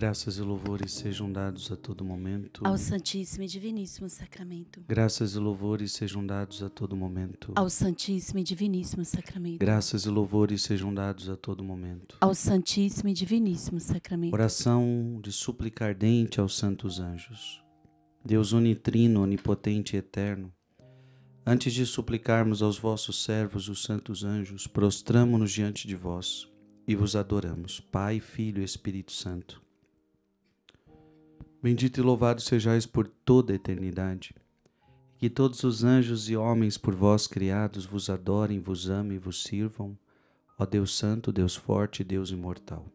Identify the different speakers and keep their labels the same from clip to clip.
Speaker 1: Graças e louvores sejam dados a todo momento ao
Speaker 2: Santíssimo e Diviníssimo Sacramento.
Speaker 1: Graças e louvores sejam dados a todo momento ao
Speaker 2: Santíssimo e Diviníssimo Sacramento.
Speaker 1: Graças e louvores sejam dados a todo momento
Speaker 2: ao Santíssimo e Diviníssimo Sacramento.
Speaker 1: Oração de súplica ardente aos santos anjos. Deus unitrino, onipotente e eterno, antes de suplicarmos aos vossos servos, os santos anjos, prostramo-nos diante de vós e vos adoramos, Pai, Filho e Espírito Santo. Bendito e louvado sejais por toda a eternidade. Que todos os anjos e homens por vós criados vos adorem, vos amem, vos sirvam. Ó Deus Santo, Deus Forte, Deus Imortal.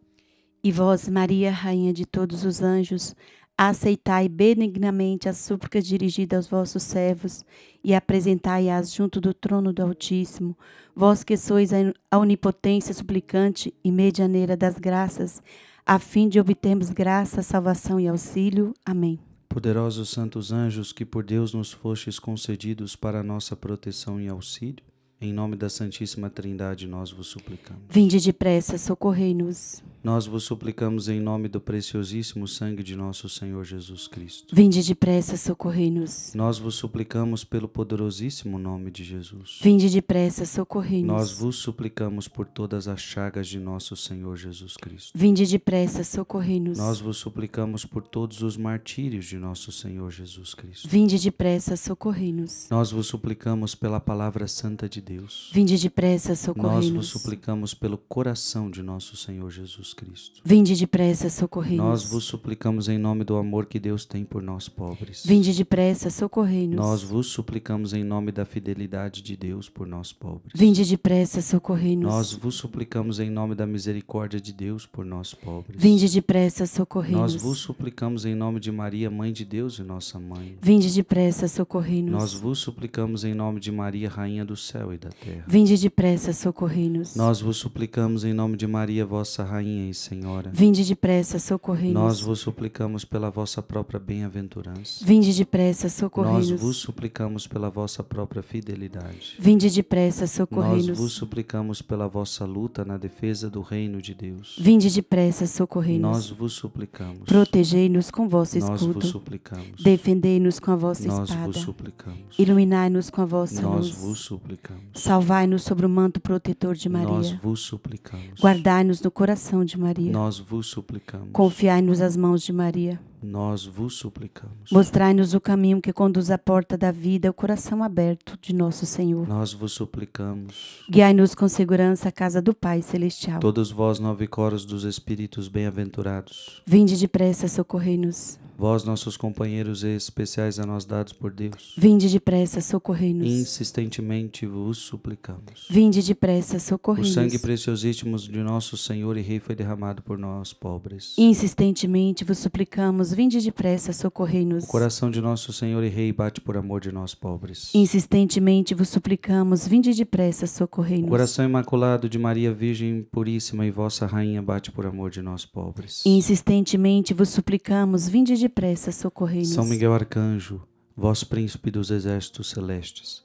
Speaker 2: E vós, Maria, Rainha de todos os anjos, aceitai benignamente as súplicas dirigidas aos vossos servos e apresentai-as junto do trono do Altíssimo. Vós que sois a onipotência suplicante e medianeira das graças, a fim de obtermos graça, salvação e auxílio. Amém.
Speaker 1: Poderosos santos anjos, que por Deus nos fostes concedidos para nossa proteção e auxílio, em nome da Santíssima Trindade, nós vos suplicamos.
Speaker 2: Vinde depressa, socorrei-nos.
Speaker 1: Nós vos suplicamos em nome do preciosíssimo sangue de nosso Senhor Jesus Cristo.
Speaker 2: Vinde depressa, socorrei-nos.
Speaker 1: Nós vos suplicamos pelo poderosíssimo nome de Jesus.
Speaker 2: Vinde depressa, socorrei-nos. Nós
Speaker 1: vos suplicamos por todas as chagas de nosso Senhor Jesus Cristo.
Speaker 2: Vinde depressa, socorrei-nos. Nós
Speaker 1: vos suplicamos por todos os martírios de nosso Senhor Jesus Cristo. Vinde
Speaker 2: depressa, socorrei-nos.
Speaker 1: Nós vos suplicamos pela palavra santa de Deus. Deus. Vinde depressa, socorrei-nos. Nós vos suplicamos pelo coração de nosso Senhor Jesus Cristo.
Speaker 2: Vinde depressa, socorrei-nos. Nós vos
Speaker 1: suplicamos em nome do amor que Deus tem por nós pobres. Vinde
Speaker 2: depressa, socorrei-nos. Nós
Speaker 1: vos suplicamos em nome da fidelidade de Deus por nós pobres.
Speaker 2: Vinde depressa, socorrei-nos. Nós
Speaker 1: vos suplicamos em nome da misericórdia de Deus por nós pobres. Vinde
Speaker 2: depressa, socorrei-nos. Nós vos
Speaker 1: suplicamos em nome de Maria, mãe de Deus e nossa mãe.
Speaker 2: Vinde depressa, socorrei-nos. Nós
Speaker 1: vos suplicamos em nome de Maria, rainha do céu e da terra. Vinde
Speaker 2: depressa, socorrei-nos. Nós
Speaker 1: vos suplicamos em nome de Maria, vossa rainha e senhora. Vinde
Speaker 2: depressa, socorrei-nos. Nós
Speaker 1: vos suplicamos pela vossa própria bem-aventurança. Vinde depressa, socorrei-nos. Nós vos suplicamos pela vossa própria fidelidade. Vinde depressa, socorrei-nos. Nós vos suplicamos pela vossa luta na defesa do reino de Deus. Vinde depressa, socorrei-nos. Nós vos suplicamos. Protegei-nos com Vossa escudo. Nós vos suplicamos.
Speaker 2: Defendei-nos com a vossa espada. Nós vos suplicamos. Iluminai-nos com a vossa Nós luz. Nós vos suplicamos. Salvai-nos sobre o manto protetor de Maria. Nós vos suplicamos. Guardai-nos no coração de Maria. Nós vos suplicamos. Confiai-nos às mãos de Maria
Speaker 1: nós vos suplicamos.
Speaker 2: Mostrai-nos o caminho que conduz à porta da vida, o coração aberto de nosso Senhor.
Speaker 1: Nós vos suplicamos.
Speaker 2: Guiai-nos com segurança à casa do Pai Celestial.
Speaker 1: Todos vós, nove coros dos Espíritos bem-aventurados.
Speaker 2: Vinde depressa, socorrei-nos.
Speaker 1: Vós, nossos companheiros especiais a nós dados por Deus.
Speaker 2: Vinde depressa, socorrei-nos.
Speaker 1: Insistentemente vos suplicamos.
Speaker 2: Vinde depressa, socorrei-nos. O sangue
Speaker 1: preciosíssimo de nosso Senhor e Rei foi derramado por nós, pobres.
Speaker 2: Insistentemente vos suplicamos vinde depressa, socorrei-nos. O
Speaker 1: coração de nosso Senhor e Rei bate por amor de nós pobres.
Speaker 2: Insistentemente vos suplicamos, vinde depressa, socorrei-nos. O coração
Speaker 1: imaculado de Maria Virgem Puríssima e vossa Rainha bate por amor de nós pobres.
Speaker 2: Insistentemente vos suplicamos, vinde depressa, socorrei-nos. São Miguel
Speaker 1: Arcanjo, vós príncipe dos exércitos celestes,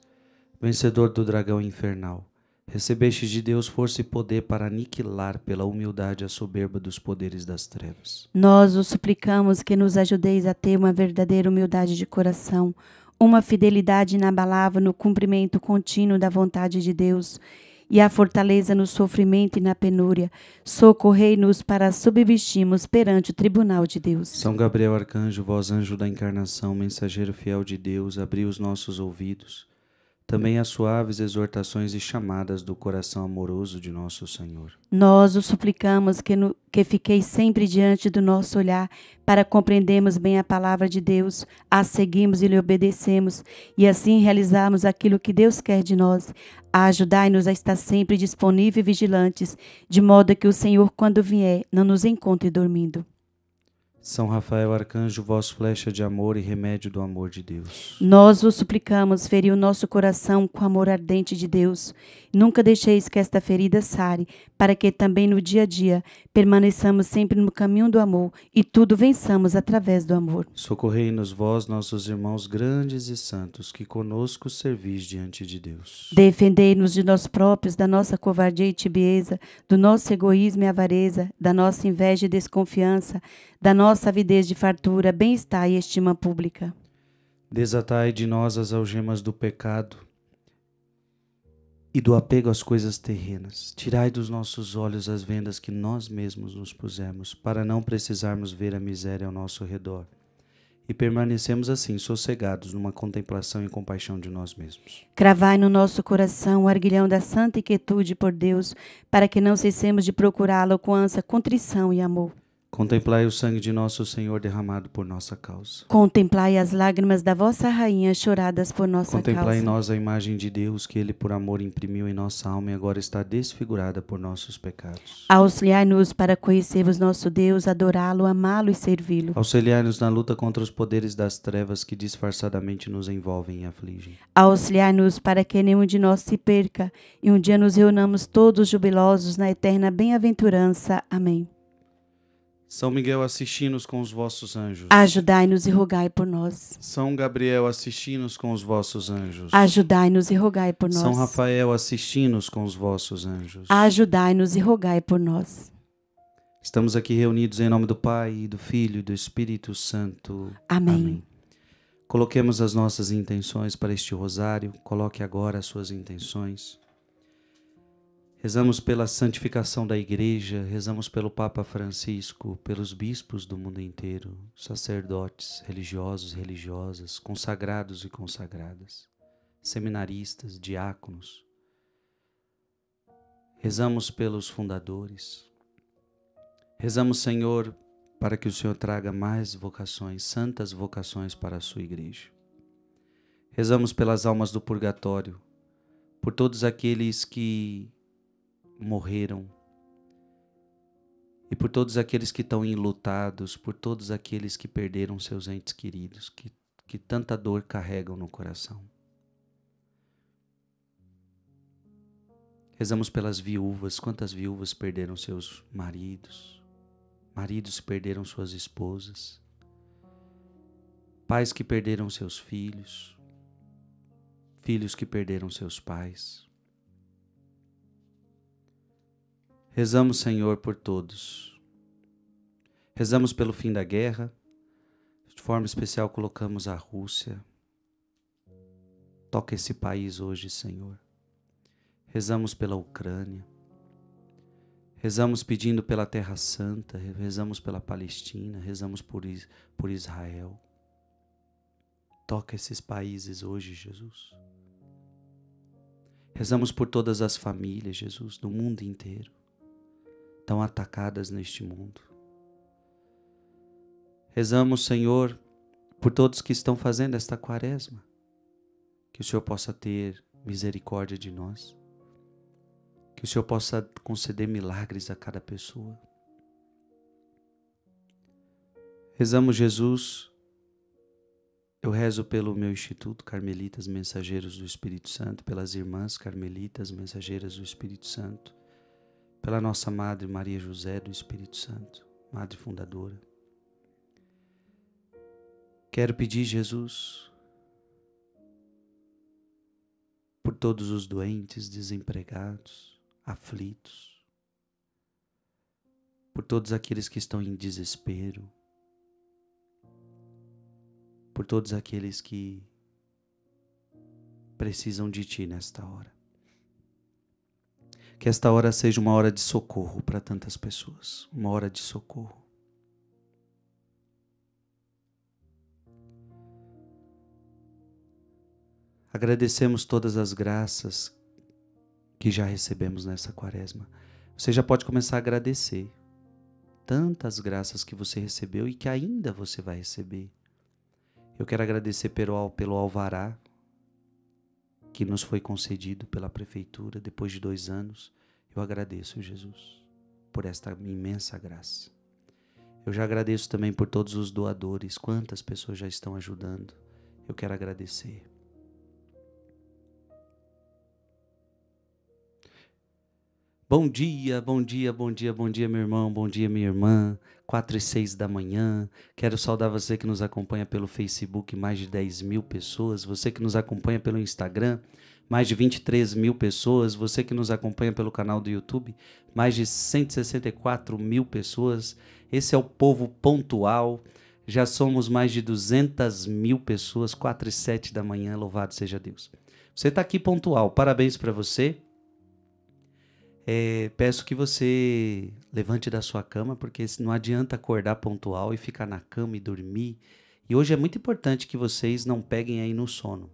Speaker 1: vencedor do dragão infernal, Recebeste de Deus força e poder para aniquilar pela humildade a soberba dos poderes das trevas.
Speaker 2: Nós os suplicamos que nos ajudeis a ter uma verdadeira humildade de coração, uma fidelidade inabalável no cumprimento contínuo da vontade de Deus e a fortaleza no sofrimento e na penúria. Socorrei-nos para subsistirmos perante o tribunal de Deus.
Speaker 1: São Gabriel Arcanjo, vós anjo da encarnação, mensageiro fiel de Deus, abri os nossos ouvidos também as suaves exortações e chamadas do coração amoroso de nosso Senhor.
Speaker 2: Nós o suplicamos que, no, que fiqueis sempre diante do nosso olhar, para compreendermos bem a palavra de Deus, a seguimos e lhe obedecemos, e assim realizarmos aquilo que Deus quer de nós. Ajudai-nos a estar sempre disponíveis e vigilantes, de modo que o Senhor, quando vier, não nos encontre dormindo.
Speaker 1: São Rafael Arcanjo, vós flecha de amor e remédio do amor de Deus.
Speaker 2: Nós vos suplicamos, ferir o nosso coração com o amor ardente de Deus. Nunca deixeis que esta ferida sare, para que também no dia a dia permaneçamos sempre no caminho do amor e tudo vençamos através do amor.
Speaker 1: Socorrei-nos vós, nossos irmãos grandes e santos, que conosco servis diante de Deus.
Speaker 2: Defendei-nos de nós próprios, da nossa covardia e tibieza, do nosso egoísmo e avareza, da nossa inveja e desconfiança, da nossa nossa avidez de fartura, bem-estar e estima pública.
Speaker 1: Desatai de nós as algemas do pecado e do apego às coisas terrenas. Tirai dos nossos olhos as vendas que nós mesmos nos pusemos, para não precisarmos ver a miséria ao nosso redor. E permanecemos assim, sossegados, numa contemplação e compaixão de nós mesmos.
Speaker 2: Cravai no nosso coração o arguilhão da santa inquietude por Deus, para que não cessemos de procurá-lo com ânsia, contrição e amor.
Speaker 1: Contemplai o sangue de nosso Senhor derramado por nossa causa.
Speaker 2: Contemplai as lágrimas da vossa rainha choradas por nossa Contemplai causa. Contemplai em
Speaker 1: nós a imagem de Deus que ele por amor imprimiu em nossa alma e agora está desfigurada por nossos pecados.
Speaker 2: Auxiliai-nos para conhecermos nosso Deus, adorá-lo, amá-lo e servi-lo.
Speaker 1: Auxiliai-nos na luta contra os poderes das trevas que disfarçadamente nos envolvem e afligem.
Speaker 2: Auxiliai-nos para que nenhum de nós se perca e um dia nos reunamos todos jubilosos na eterna bem-aventurança. Amém.
Speaker 1: São Miguel, assisti-nos com os vossos anjos. Ajudai-nos e rogai por nós. São Gabriel, assisti-nos com os vossos anjos. Ajudai-nos e rogai por nós. São Rafael, assisti-nos com os vossos anjos. Ajudai-nos e
Speaker 2: rogai por nós.
Speaker 1: Estamos aqui reunidos em nome do Pai, do Filho e do Espírito Santo. Amém. Amém. Coloquemos as nossas intenções para este rosário. Coloque agora as suas intenções. Rezamos pela santificação da Igreja, rezamos pelo Papa Francisco, pelos bispos do mundo inteiro, sacerdotes, religiosos, religiosas, consagrados e consagradas, seminaristas, diáconos. Rezamos pelos fundadores. Rezamos, Senhor, para que o Senhor traga mais vocações, santas vocações para a sua Igreja. Rezamos pelas almas do purgatório, por todos aqueles que morreram, e por todos aqueles que estão enlutados, por todos aqueles que perderam seus entes queridos, que, que tanta dor carregam no coração. Rezamos pelas viúvas, quantas viúvas perderam seus maridos, maridos perderam suas esposas, pais que perderam seus filhos, filhos que perderam seus pais. Rezamos, Senhor, por todos. Rezamos pelo fim da guerra, de forma especial colocamos a Rússia. Toca esse país hoje, Senhor. Rezamos pela Ucrânia. Rezamos pedindo pela Terra Santa, rezamos pela Palestina, rezamos por, por Israel. Toca esses países hoje, Jesus. Rezamos por todas as famílias, Jesus, do mundo inteiro tão atacadas neste mundo. Rezamos, Senhor, por todos que estão fazendo esta quaresma, que o Senhor possa ter misericórdia de nós, que o Senhor possa conceder milagres a cada pessoa. Rezamos, Jesus, eu rezo pelo meu Instituto Carmelitas Mensageiros do Espírito Santo, pelas irmãs carmelitas mensageiras do Espírito Santo, pela nossa Madre Maria José do Espírito Santo, Madre Fundadora. Quero pedir, Jesus, por todos os doentes, desempregados, aflitos, por todos aqueles que estão em desespero, por todos aqueles que precisam de Ti nesta hora. Que esta hora seja uma hora de socorro para tantas pessoas, uma hora de socorro. Agradecemos todas as graças que já recebemos nessa quaresma. Você já pode começar a agradecer tantas graças que você recebeu e que ainda você vai receber. Eu quero agradecer pelo, pelo alvará que nos foi concedido pela Prefeitura depois de dois anos. Eu agradeço, Jesus, por esta imensa graça. Eu já agradeço também por todos os doadores, quantas pessoas já estão ajudando. Eu quero agradecer. Bom dia, bom dia, bom dia, bom dia, meu irmão, bom dia, minha irmã. Quatro e seis da manhã. Quero saudar você que nos acompanha pelo Facebook, mais de 10 mil pessoas. Você que nos acompanha pelo Instagram, mais de 23 mil pessoas. Você que nos acompanha pelo canal do YouTube, mais de 164 mil pessoas. Esse é o povo pontual. Já somos mais de 200 mil pessoas, Quatro e sete da manhã. Louvado seja Deus. Você está aqui pontual. Parabéns para você. É, peço que você levante da sua cama, porque não adianta acordar pontual e ficar na cama e dormir. E hoje é muito importante que vocês não peguem aí no sono.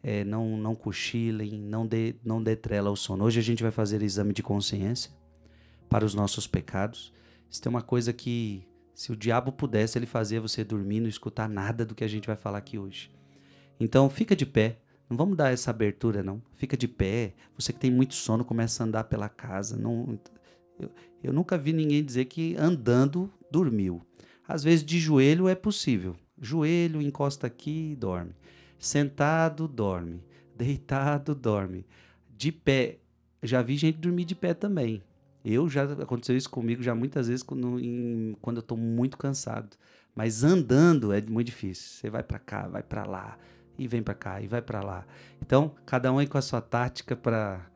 Speaker 1: É, não, não cochilem, não dê, não dê trela ao sono. Hoje a gente vai fazer exame de consciência para os nossos pecados. Isso tem uma coisa que, se o diabo pudesse, ele fazia você dormir, não escutar nada do que a gente vai falar aqui hoje. Então, fica de pé. Não vamos dar essa abertura, não. Fica de pé. Você que tem muito sono, começa a andar pela casa. Não, eu, eu nunca vi ninguém dizer que andando dormiu. Às vezes de joelho é possível. Joelho, encosta aqui e dorme. Sentado, dorme. Deitado, dorme. De pé. Já vi gente dormir de pé também. Eu já aconteceu isso comigo já muitas vezes quando, em, quando eu estou muito cansado. Mas andando é muito difícil. Você vai para cá, vai para lá, e vem para cá e vai para lá. Então, cada um aí com a sua tática para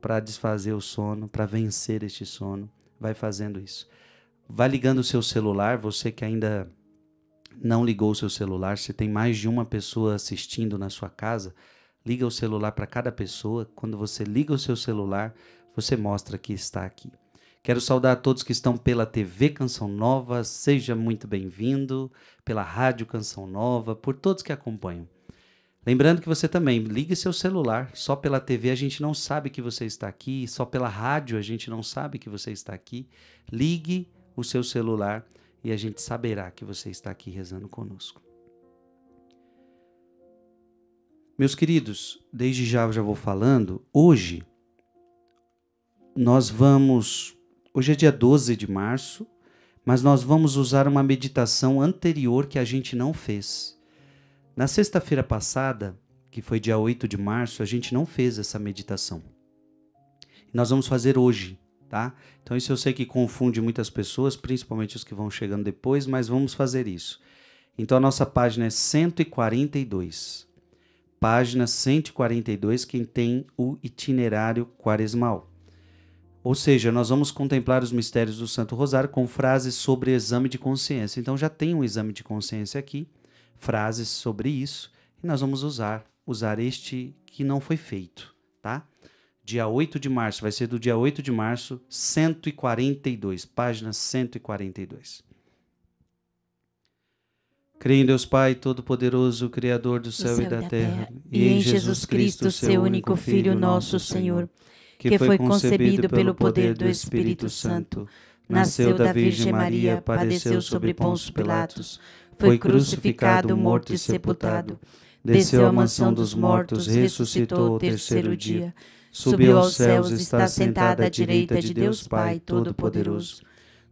Speaker 1: para desfazer o sono, para vencer este sono, vai fazendo isso. Vai ligando o seu celular, você que ainda não ligou o seu celular, se tem mais de uma pessoa assistindo na sua casa, liga o celular para cada pessoa. Quando você liga o seu celular, você mostra que está aqui. Quero saudar a todos que estão pela TV Canção Nova, seja muito bem-vindo, pela Rádio Canção Nova, por todos que acompanham. Lembrando que você também ligue seu celular. Só pela TV a gente não sabe que você está aqui, só pela rádio a gente não sabe que você está aqui. Ligue o seu celular e a gente saberá que você está aqui rezando conosco. Meus queridos, desde já já vou falando, hoje nós vamos. Hoje é dia 12 de março, mas nós vamos usar uma meditação anterior que a gente não fez. Na sexta-feira passada, que foi dia 8 de março, a gente não fez essa meditação. Nós vamos fazer hoje, tá? Então isso eu sei que confunde muitas pessoas, principalmente os que vão chegando depois, mas vamos fazer isso. Então a nossa página é 142. Página 142, quem tem o itinerário quaresmal. Ou seja, nós vamos contemplar os mistérios do Santo Rosário com frases sobre exame de consciência. Então já tem um exame de consciência aqui frases sobre isso e nós vamos usar usar este que não foi feito, tá? Dia 8 de março, vai ser do dia 8 de março, 142, página 142. Creio em Deus Pai Todo-Poderoso, Criador do céu, do céu e da, da terra, terra, e em Jesus Cristo, seu único Filho, nosso Senhor, que foi concebido pelo poder do Espírito Santo, nasceu da Virgem Maria, padeceu sobre Pôncio Pilatos, foi crucificado, morto
Speaker 2: e sepultado. Desceu à mansão dos mortos, ressuscitou ao terceiro dia. Subiu aos céus, está sentado à direita de Deus Pai Todo-Poderoso.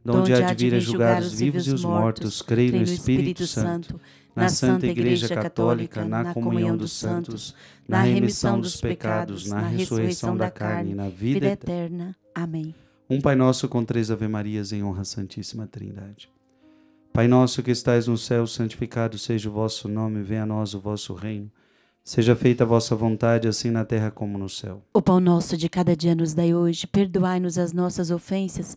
Speaker 1: Donde há de vir a julgar os vivos e os mortos, creio no Espírito Santo, na Santa Igreja Católica, na comunhão dos santos, na remissão dos pecados, na ressurreição da carne, na vida
Speaker 2: eterna. Amém.
Speaker 1: Um Pai Nosso com três Ave-Marias em honra à Santíssima Trindade. Pai nosso que estais no céu, santificado seja o vosso nome, venha a nós o vosso reino. Seja feita a vossa vontade, assim na terra como no céu.
Speaker 2: O pão nosso de cada dia nos dai hoje, perdoai-nos as nossas ofensas,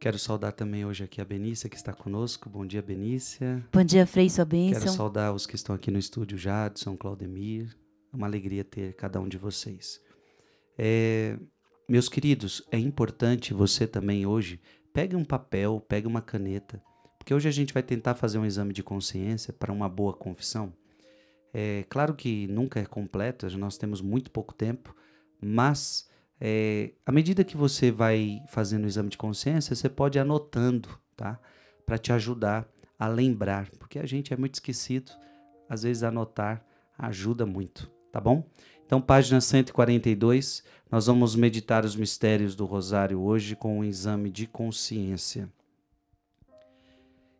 Speaker 1: Quero saudar também hoje aqui a Benícia, que está conosco. Bom dia, Benícia. Bom dia, Frei, sua bênção. Quero saudar os que estão aqui no estúdio, já. São Claudemir. É uma alegria ter cada um de vocês. É, meus queridos, é importante você também hoje, pegue um papel, pegue uma caneta, porque hoje a gente vai tentar fazer um exame de consciência para uma boa confissão. É claro que nunca é completo, nós temos muito pouco tempo, mas é, à medida que você vai fazendo o exame de consciência, você pode ir anotando, tá? Para te ajudar a lembrar, porque a gente é muito esquecido, às vezes anotar ajuda muito, tá bom? Então, página 142, nós vamos meditar os mistérios do Rosário hoje com um exame de consciência.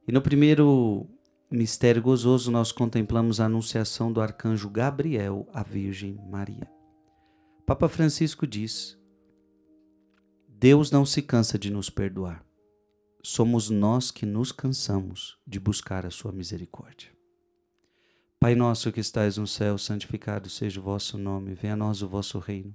Speaker 1: E no primeiro mistério gozoso, nós contemplamos a anunciação do arcanjo Gabriel à Virgem Maria. Papa Francisco diz: Deus não se cansa de nos perdoar. Somos nós que nos cansamos de buscar a sua misericórdia. Pai nosso que estais no céu, santificado seja o vosso nome, venha a nós o vosso reino.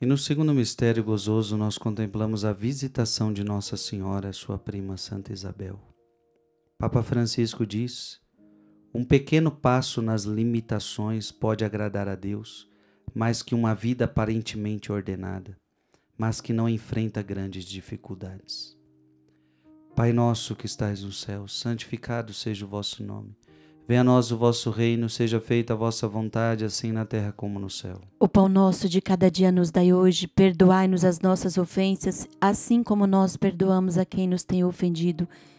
Speaker 1: E no segundo mistério gozoso, nós contemplamos a visitação de Nossa Senhora, sua prima Santa Isabel. Papa Francisco diz: um pequeno passo nas limitações pode agradar a Deus mais que uma vida aparentemente ordenada, mas que não enfrenta grandes dificuldades. Pai nosso que estais no céu, santificado seja o vosso nome. Venha a nós o vosso reino, seja feita a vossa vontade, assim na terra como no céu.
Speaker 2: O pão nosso de cada dia nos dai hoje, perdoai-nos as nossas ofensas, assim como nós perdoamos a quem nos tem ofendido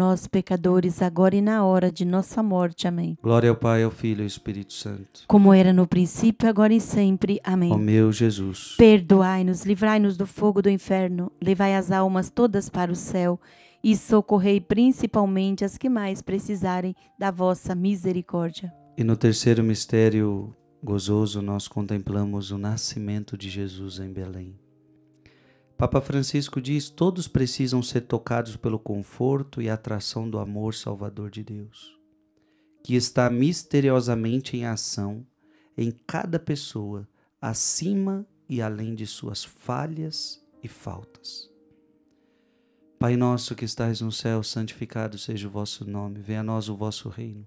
Speaker 2: nós, pecadores, agora e na hora de nossa morte. Amém.
Speaker 1: Glória ao Pai, ao Filho e ao Espírito Santo.
Speaker 2: Como era no princípio, agora e sempre. Amém. Ó meu Jesus. Perdoai-nos, livrai-nos do fogo do inferno, levai as almas todas para o céu e socorrei principalmente as que mais precisarem da vossa misericórdia.
Speaker 1: E no terceiro mistério gozoso, nós contemplamos o nascimento de Jesus em Belém. Papa Francisco diz: todos precisam ser tocados pelo conforto e atração do amor salvador de Deus, que está misteriosamente em ação em cada pessoa, acima e além de suas falhas e faltas. Pai nosso que estais no céu, santificado seja o vosso nome, venha a nós o vosso reino.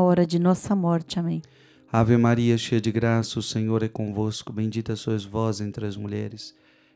Speaker 2: hora hora de nossa morte. Amém.
Speaker 1: Ave Maria, cheia de graça, o Senhor é convosco. Bendita sois vós entre as mulheres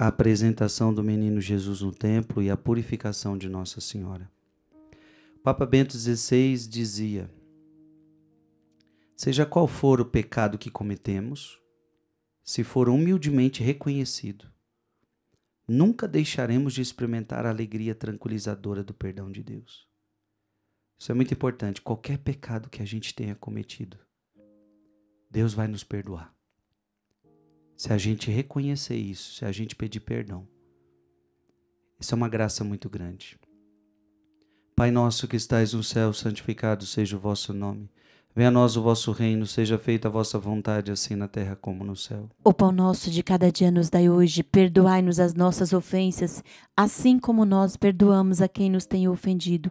Speaker 1: a apresentação do menino Jesus no templo e a purificação de Nossa Senhora. Papa Bento XVI dizia: Seja qual for o pecado que cometemos, se for humildemente reconhecido, nunca deixaremos de experimentar a alegria tranquilizadora do perdão de Deus. Isso é muito importante. Qualquer pecado que a gente tenha cometido, Deus vai nos perdoar se a gente reconhecer isso, se a gente pedir perdão. Isso é uma graça muito grande. Pai nosso que estais no céu, santificado seja o vosso nome. Venha a nós o vosso reino, seja feita a vossa vontade, assim na terra como no céu.
Speaker 2: O pão nosso de cada dia nos dai hoje, perdoai-nos as nossas ofensas, assim como nós perdoamos a quem nos tem ofendido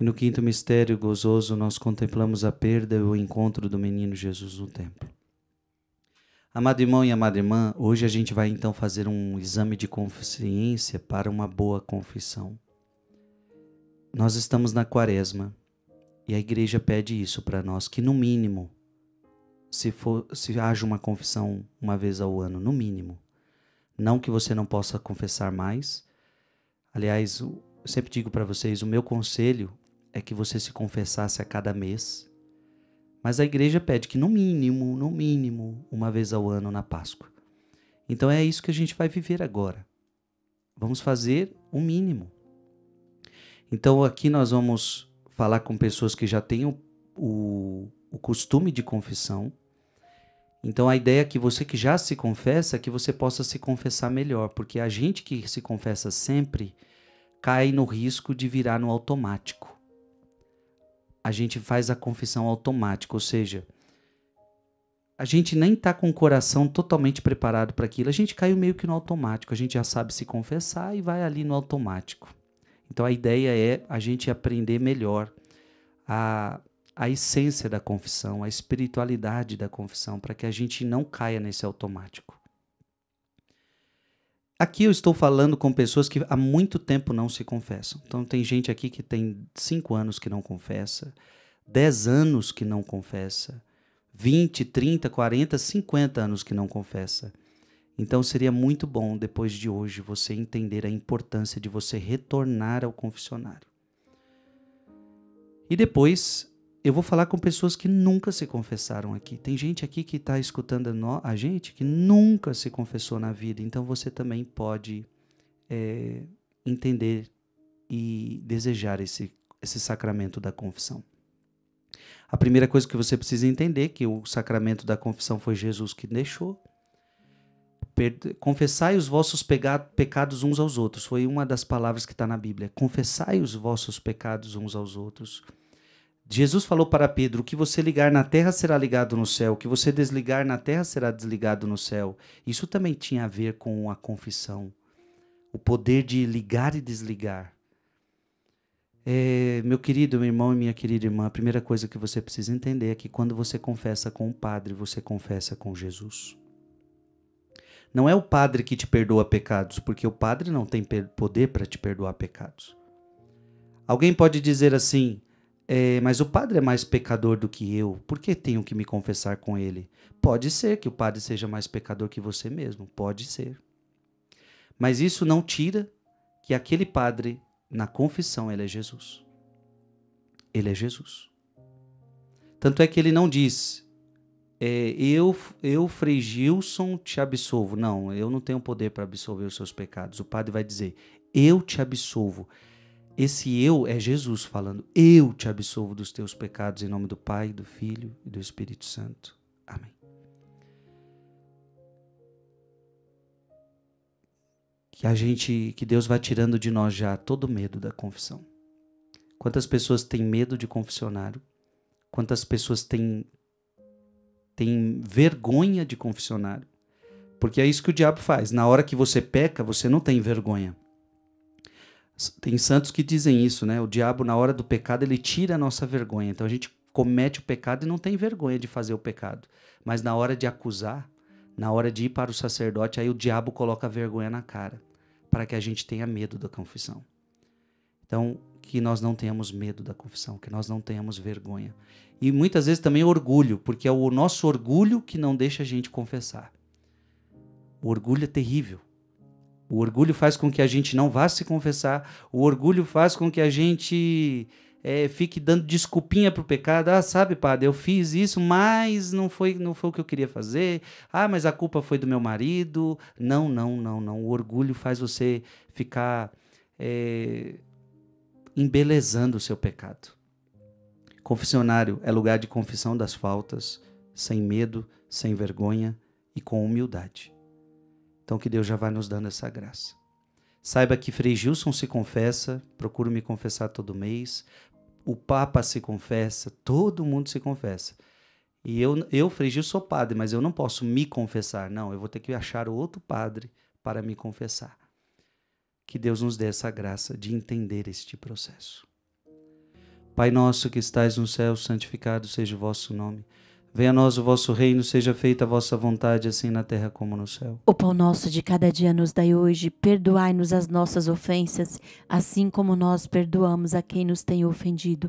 Speaker 1: E no quinto mistério gozoso, nós contemplamos a perda e o encontro do menino Jesus no templo. Amado irmão e amada irmã, hoje a gente vai então fazer um exame de consciência para uma boa confissão. Nós estamos na quaresma e a igreja pede isso para nós, que no mínimo, se, for, se haja uma confissão uma vez ao ano, no mínimo. Não que você não possa confessar mais. Aliás, eu sempre digo para vocês, o meu conselho é que você se confessasse a cada mês, mas a igreja pede que no mínimo, no mínimo, uma vez ao ano na Páscoa. Então é isso que a gente vai viver agora. Vamos fazer o mínimo. Então aqui nós vamos falar com pessoas que já têm o, o, o costume de confissão. Então a ideia é que você que já se confessa, que você possa se confessar melhor, porque a gente que se confessa sempre cai no risco de virar no automático a gente faz a confissão automática, ou seja, a gente nem está com o coração totalmente preparado para aquilo, a gente caiu meio que no automático, a gente já sabe se confessar e vai ali no automático. Então a ideia é a gente aprender melhor a, a essência da confissão, a espiritualidade da confissão, para que a gente não caia nesse automático. Aqui eu estou falando com pessoas que há muito tempo não se confessam. Então tem gente aqui que tem 5 anos que não confessa, 10 anos que não confessa, 20, 30, 40, 50 anos que não confessa. Então seria muito bom depois de hoje você entender a importância de você retornar ao confessionário. E depois eu vou falar com pessoas que nunca se confessaram aqui. Tem gente aqui que está escutando a, gente que nunca se confessou na vida. Então você também pode é, entender e desejar esse, esse sacramento da confissão. A primeira coisa que você precisa entender é que o sacramento da confissão foi Jesus que deixou. Confessai os vossos pecados uns aos outros. Foi uma das palavras que está na Bíblia. Confessai os vossos pecados uns aos outros. Jesus falou para Pedro: O que você ligar na terra será ligado no céu, o que você desligar na terra será desligado no céu. Isso também tinha a ver com a confissão, o poder de ligar e desligar. É, meu querido meu irmão e minha querida irmã, a primeira coisa que você precisa entender é que quando você confessa com o Padre, você confessa com Jesus. Não é o Padre que te perdoa pecados, porque o Padre não tem poder para te perdoar pecados. Alguém pode dizer assim: é, mas o padre é mais pecador do que eu, por que tenho que me confessar com ele? Pode ser que o padre seja mais pecador que você mesmo, pode ser. Mas isso não tira que aquele padre, na confissão, ele é Jesus. Ele é Jesus. Tanto é que ele não diz, é, eu, eu, Frei Gilson, te absolvo. Não, eu não tenho poder para absolver os seus pecados. O padre vai dizer, eu te absolvo. Esse eu é Jesus falando: Eu te absolvo dos teus pecados em nome do Pai, do Filho e do Espírito Santo. Amém. Que a gente, que Deus vá tirando de nós já todo medo da confissão. Quantas pessoas têm medo de confessionário? Quantas pessoas têm têm vergonha de confessionário? Porque é isso que o diabo faz. Na hora que você peca, você não tem vergonha. Tem santos que dizem isso, né? O diabo, na hora do pecado, ele tira a nossa vergonha. Então a gente comete o pecado e não tem vergonha de fazer o pecado. Mas na hora de acusar, na hora de ir para o sacerdote, aí o diabo coloca a vergonha na cara, para que a gente tenha medo da confissão. Então, que nós não tenhamos medo da confissão, que nós não tenhamos vergonha. E muitas vezes também orgulho, porque é o nosso orgulho que não deixa a gente confessar. O orgulho é terrível. O orgulho faz com que a gente não vá se confessar, o orgulho faz com que a gente é, fique dando desculpinha pro pecado. Ah, sabe, padre, eu fiz isso, mas não foi, não foi o que eu queria fazer. Ah, mas a culpa foi do meu marido. Não, não, não, não. O orgulho faz você ficar é, embelezando o seu pecado. Confessionário é lugar de confissão das faltas, sem medo, sem vergonha e com humildade. Então que Deus já vai nos dando essa graça. Saiba que Frei Gilson se confessa, procuro me confessar todo mês. O Papa se confessa, todo mundo se confessa. E eu, eu Frei Gilson, sou padre, mas eu não posso me confessar. Não, eu vou ter que achar outro padre para me confessar. Que Deus nos dê essa graça de entender este processo. Pai nosso que estais no céu, santificado seja o vosso nome. Venha a nós o vosso reino, seja feita a vossa vontade, assim na terra como no céu. O pão
Speaker 2: nosso de cada dia nos dai hoje, perdoai-nos as nossas ofensas, assim como nós perdoamos a quem nos tem ofendido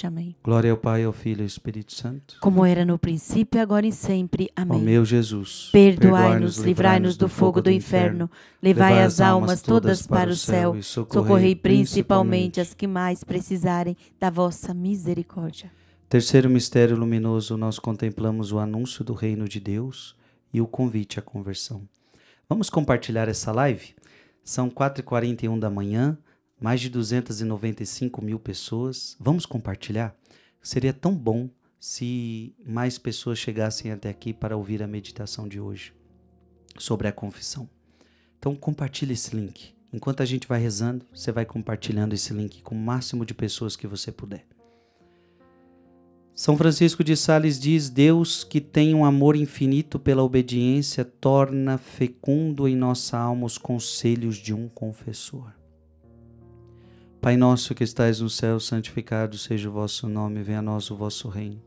Speaker 2: morte. Amém.
Speaker 1: Glória ao Pai, ao Filho e ao Espírito Santo.
Speaker 2: Como era no princípio, agora e sempre. Amém. Ó meu Jesus, perdoai-nos, livrai-nos do fogo do inferno, levai as almas todas para o céu socorrei principalmente as que mais precisarem da vossa misericórdia.
Speaker 1: Terceiro mistério luminoso, nós contemplamos o anúncio do reino de Deus e o convite à conversão. Vamos compartilhar essa live? São 4h41 da manhã mais de 295 mil pessoas. Vamos compartilhar? Seria tão bom se mais pessoas chegassem até aqui para ouvir a meditação de hoje sobre a confissão. Então compartilhe esse link. Enquanto a gente vai rezando, você vai compartilhando esse link com o máximo de pessoas que você puder. São Francisco de Sales diz: Deus, que tem um amor infinito pela obediência, torna fecundo em nossa alma os conselhos de um confessor. Pai nosso que estais no céu, santificado seja o vosso nome, venha a nós o vosso reino.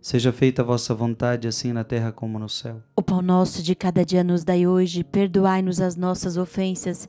Speaker 1: Seja feita a vossa vontade, assim na terra como no céu.
Speaker 2: O pão nosso de cada dia nos dai hoje, perdoai-nos as nossas ofensas,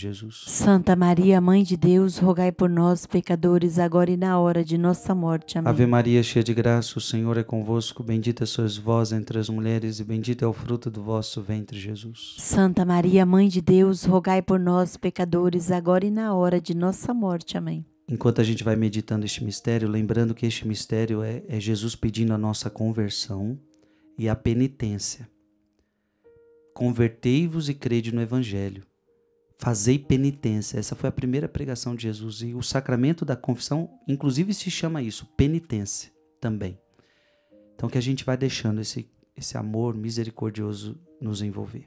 Speaker 1: Jesus.
Speaker 2: Santa Maria, Mãe de Deus, rogai por nós, pecadores, agora e na hora de nossa morte. Amém. Ave Maria,
Speaker 1: cheia de graça, o Senhor é convosco. Bendita sois vós entre as mulheres, e bendito é o fruto do vosso ventre, Jesus. Santa
Speaker 2: Maria, Mãe de Deus, rogai por nós, pecadores, agora e na hora de nossa morte. Amém.
Speaker 1: Enquanto a gente vai meditando este mistério, lembrando que este mistério é, é Jesus pedindo a nossa conversão e a penitência. Convertei-vos e crede no Evangelho. Fazei penitência. Essa foi a primeira pregação de Jesus. E o sacramento da confissão, inclusive, se chama isso, penitência também. Então, que a gente vai deixando esse, esse amor misericordioso nos envolver.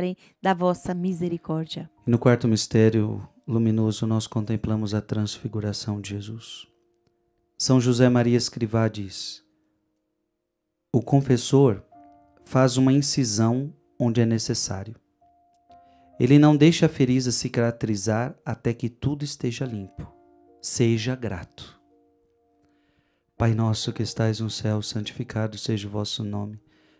Speaker 2: lembrarem da vossa misericórdia.
Speaker 1: No quarto mistério luminoso, nós contemplamos a transfiguração de Jesus. São José Maria Escrivá diz: O confessor faz uma incisão onde é necessário. Ele não deixa a ferida cicatrizar até que tudo esteja limpo. Seja grato. Pai nosso que estais no céu, santificado seja o vosso nome.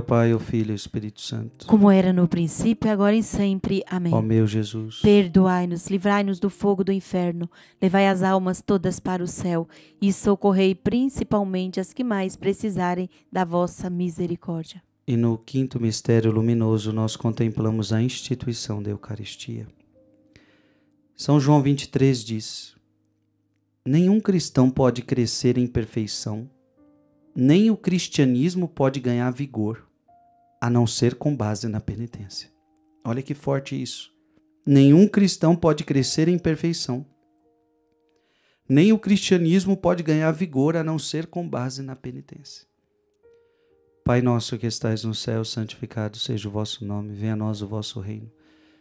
Speaker 1: Pai, o Filho e o Espírito Santo.
Speaker 2: Como era no princípio, agora e sempre. Amém. Ó meu Jesus. Perdoai-nos, livrai-nos do fogo do inferno, levai as almas todas para o céu e socorrei principalmente as que mais precisarem da vossa misericórdia.
Speaker 1: E no quinto mistério luminoso, nós contemplamos a instituição da Eucaristia. São João 23 diz: Nenhum cristão pode crescer em perfeição nem o cristianismo pode ganhar vigor a não ser com base na penitência. Olha que forte isso. Nenhum cristão pode crescer em perfeição. Nem o cristianismo pode ganhar vigor a não ser com base na penitência. Pai nosso que estais no céu, santificado seja o vosso nome, venha a nós o vosso reino.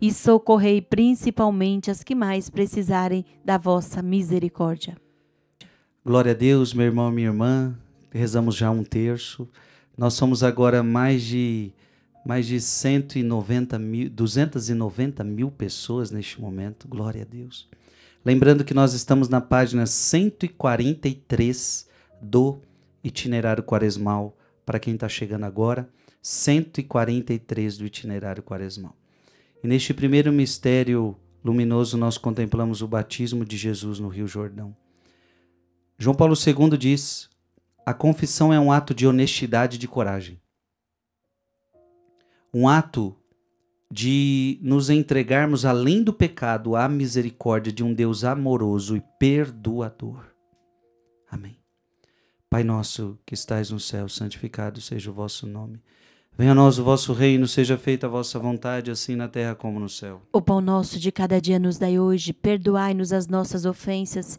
Speaker 2: e socorrei principalmente as que mais precisarem da vossa misericórdia.
Speaker 1: Glória a Deus, meu irmão, minha irmã. Rezamos já um terço. Nós somos agora mais de mais de 190 mil, 290 mil pessoas neste momento. Glória a Deus. Lembrando que nós estamos na página 143 do Itinerário Quaresmal. Para quem está chegando agora, 143 do Itinerário Quaresmal. E neste primeiro mistério luminoso nós contemplamos o batismo de Jesus no Rio Jordão. João Paulo II diz: a confissão é um ato de honestidade e de coragem. Um ato de nos entregarmos além do pecado à misericórdia de um Deus amoroso e perdoador. Amém. Pai nosso que estais no céu, santificado seja o vosso nome. Venha a nós o vosso reino, seja feita a vossa vontade, assim na terra como no céu.
Speaker 2: O pão nosso de cada dia nos dai hoje, perdoai-nos as nossas ofensas,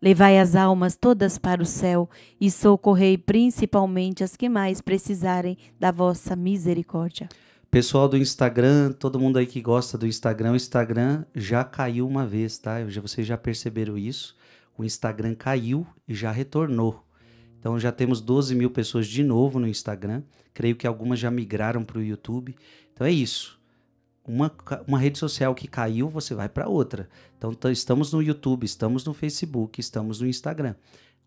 Speaker 2: Levai as almas todas para o céu e socorrei principalmente as que mais precisarem da vossa misericórdia.
Speaker 1: Pessoal do Instagram, todo mundo aí que gosta do Instagram, o Instagram já caiu uma vez, tá? Vocês já perceberam isso? O Instagram caiu e já retornou. Então já temos 12 mil pessoas de novo no Instagram. Creio que algumas já migraram para o YouTube. Então é isso uma, uma rede social que caiu, você vai para outra. Então, estamos no YouTube, estamos no Facebook, estamos no Instagram.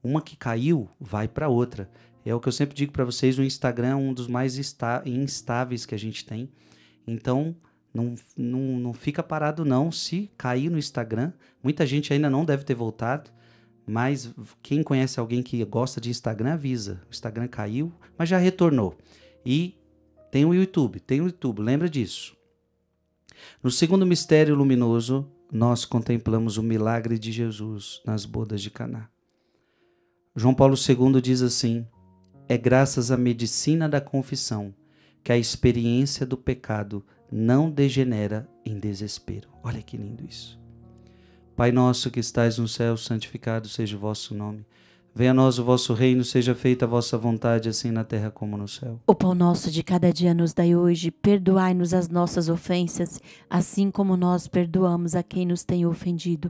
Speaker 1: Uma que caiu, vai para outra. É o que eu sempre digo para vocês: o Instagram é um dos mais instáveis que a gente tem. Então, não, não, não fica parado, não. Se cair no Instagram, muita gente ainda não deve ter voltado. Mas quem conhece alguém que gosta de Instagram, avisa. O Instagram caiu, mas já retornou. E tem o YouTube, tem o YouTube, lembra disso. No segundo mistério luminoso, nós contemplamos o milagre de Jesus nas bodas de Caná. João Paulo II diz assim: É graças à medicina da confissão que a experiência do pecado não degenera em desespero. Olha que lindo isso. Pai nosso que estais no céu, santificado seja o vosso nome. Venha a nós o vosso reino, seja feita a vossa vontade, assim na terra como no céu.
Speaker 2: O pão nosso de cada dia nos dai hoje, perdoai-nos as nossas ofensas, assim como nós perdoamos a quem nos tem ofendido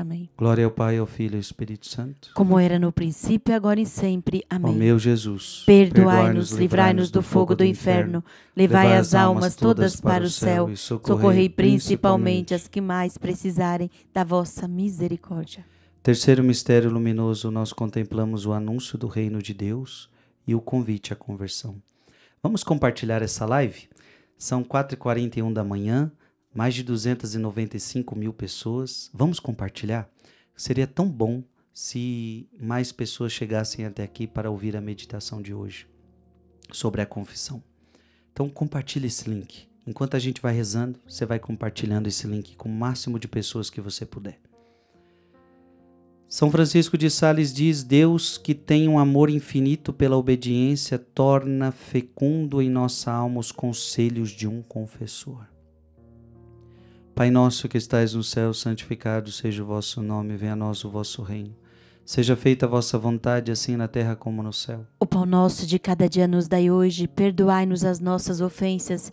Speaker 2: Amém.
Speaker 1: Glória ao Pai, ao Filho e ao Espírito Santo.
Speaker 2: Como era no princípio, agora e sempre. Amém. Ó meu Jesus, perdoai-nos, livrai-nos do fogo do inferno, levai as almas todas para o céu socorrei principalmente as que mais precisarem da vossa misericórdia.
Speaker 1: Terceiro mistério luminoso, nós contemplamos o anúncio do reino de Deus e o convite à conversão. Vamos compartilhar essa live? São 4h41 da manhã mais de 295 mil pessoas. Vamos compartilhar? Seria tão bom se mais pessoas chegassem até aqui para ouvir a meditação de hoje sobre a confissão. Então compartilhe esse link. Enquanto a gente vai rezando, você vai compartilhando esse link com o máximo de pessoas que você puder. São Francisco de Sales diz: Deus, que tem um amor infinito pela obediência, torna fecundo em nossa alma os conselhos de um confessor. Pai nosso que estais no céu, santificado seja o vosso nome, venha a nós o vosso reino. Seja feita a vossa vontade, assim na terra como no céu.
Speaker 2: O pão nosso de cada dia nos dai hoje, perdoai-nos as nossas ofensas,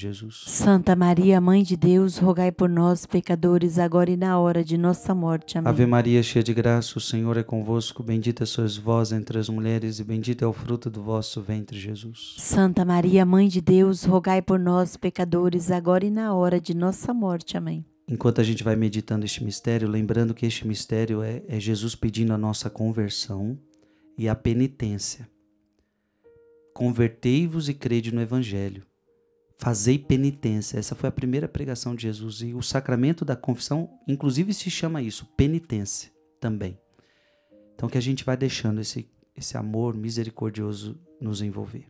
Speaker 1: Jesus. Santa
Speaker 2: Maria, Mãe de Deus, rogai por nós, pecadores, agora e na hora de nossa morte. Amém. Ave
Speaker 1: Maria, cheia de graça, o Senhor é convosco. Bendita sois vós entre as mulheres, e bendito é o fruto do vosso ventre, Jesus. Santa Maria,
Speaker 2: Mãe de Deus, rogai por nós, pecadores, agora e na hora de nossa morte. Amém.
Speaker 1: Enquanto a gente vai meditando este mistério, lembrando que este mistério é, é Jesus pedindo a nossa conversão e a penitência. Convertei-vos e crede no Evangelho. Fazei penitência. Essa foi a primeira pregação de Jesus. E o sacramento da confissão, inclusive, se chama isso, penitência também. Então, que a gente vai deixando esse, esse amor misericordioso nos envolver.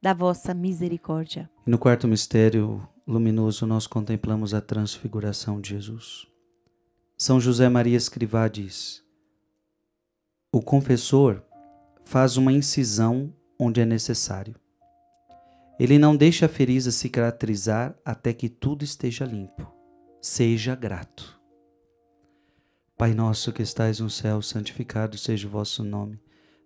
Speaker 2: da vossa misericórdia.
Speaker 1: No quarto mistério luminoso, nós contemplamos a transfiguração de Jesus. São José Maria Escrivá diz: O confessor faz uma incisão onde é necessário. Ele não deixa a ferida cicatrizar até que tudo esteja limpo. Seja grato. Pai nosso que estais no céu, santificado seja o vosso nome.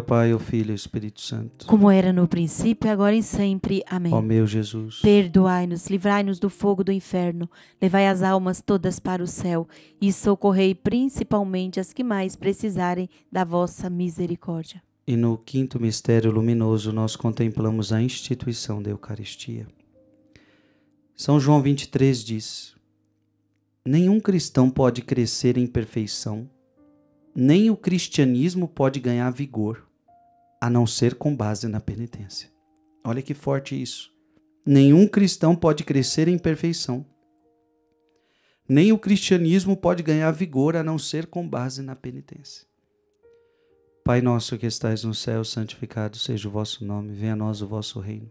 Speaker 1: Pai, o Filho e o Espírito Santo.
Speaker 2: Como era no princípio, agora e sempre. Amém. Ó meu Jesus. Perdoai-nos, livrai-nos do fogo do inferno, levai as almas todas para o céu e socorrei principalmente as que mais precisarem da vossa misericórdia.
Speaker 1: E no quinto mistério luminoso, nós contemplamos a instituição da Eucaristia. São João 23 diz: Nenhum cristão pode crescer em perfeição nem o cristianismo pode ganhar vigor a não ser com base na penitência. Olha que forte isso. Nenhum cristão pode crescer em perfeição. Nem o cristianismo pode ganhar vigor a não ser com base na penitência. Pai nosso que estais no céu, santificado seja o vosso nome, venha a nós o vosso reino.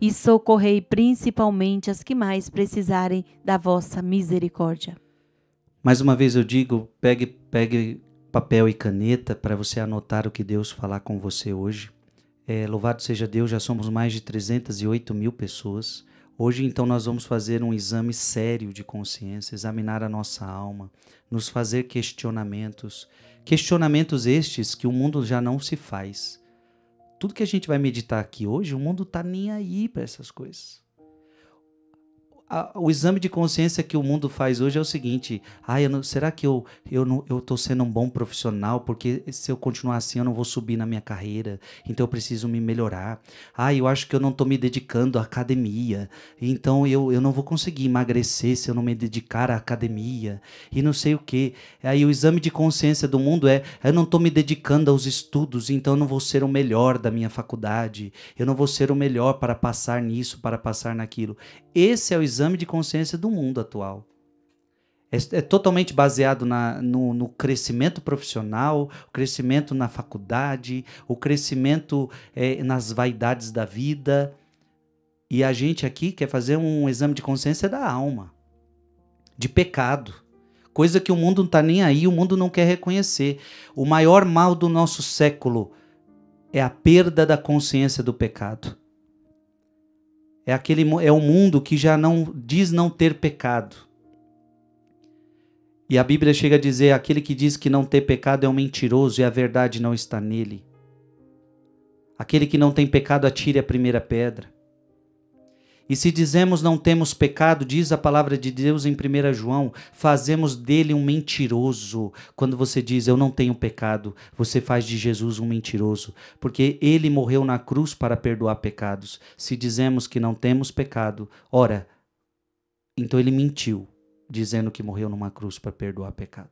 Speaker 2: e socorrei principalmente as que mais precisarem da vossa misericórdia.
Speaker 1: Mais uma vez eu digo, pegue, pegue papel e caneta para você anotar o que Deus falar com você hoje. É, louvado seja Deus, já somos mais de 308 mil pessoas. Hoje, então, nós vamos fazer um exame sério de consciência, examinar a nossa alma, nos fazer questionamentos. Questionamentos estes que o mundo já não se faz tudo que a gente vai meditar aqui hoje, o mundo tá nem aí para essas coisas a, o exame de consciência que o mundo faz hoje é o seguinte: ah, não, será que eu eu não, eu tô sendo um bom profissional? Porque se eu continuar assim, eu não vou subir na minha carreira. Então eu preciso me melhorar. Ah, eu acho que eu não tô me dedicando à academia. Então eu, eu não vou conseguir emagrecer se eu não me dedicar à academia. E não sei o que. Aí o exame de consciência do mundo é: eu não tô me dedicando aos estudos. Então eu não vou ser o melhor da minha faculdade. Eu não vou ser o melhor para passar nisso, para passar naquilo. Esse é o exame exame de consciência do mundo atual. É, é totalmente baseado na, no, no, crescimento profissional, o crescimento na faculdade, o crescimento é, nas vaidades da vida. E a gente aqui quer fazer um exame de consciência da alma, de pecado coisa que o mundo não está nem aí, o mundo não quer reconhecer. O maior mal do nosso século é a perda da consciência do pecado. É aquele é um mundo que já não diz não ter pecado. E a Bíblia chega a dizer: aquele que diz que não ter pecado é um mentiroso e a verdade não está nele. Aquele que não tem pecado atire a primeira pedra. E se dizemos não temos pecado, diz a palavra de Deus em 1 João, fazemos dele um mentiroso. Quando você diz eu não tenho pecado, você faz de Jesus um mentiroso, porque ele morreu na cruz para perdoar pecados. Se dizemos que não temos pecado, ora, então ele mentiu, dizendo que morreu numa cruz para perdoar pecado.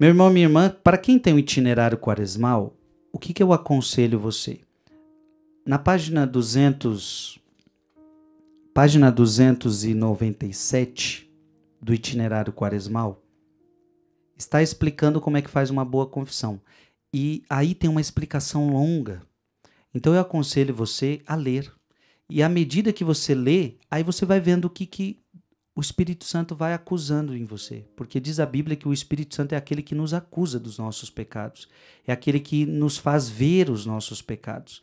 Speaker 1: Meu irmão, minha irmã, para quem tem um itinerário quaresmal, o que, que eu aconselho você? Na página 200, página 297 do itinerário quaresmal, está explicando como é que faz uma boa confissão. E aí tem uma explicação longa. Então eu aconselho você a ler. E à medida que você lê, aí você vai vendo o que, que o Espírito Santo vai acusando em você. Porque diz a Bíblia que o Espírito Santo é aquele que nos acusa dos nossos pecados, é aquele que nos faz ver os nossos pecados.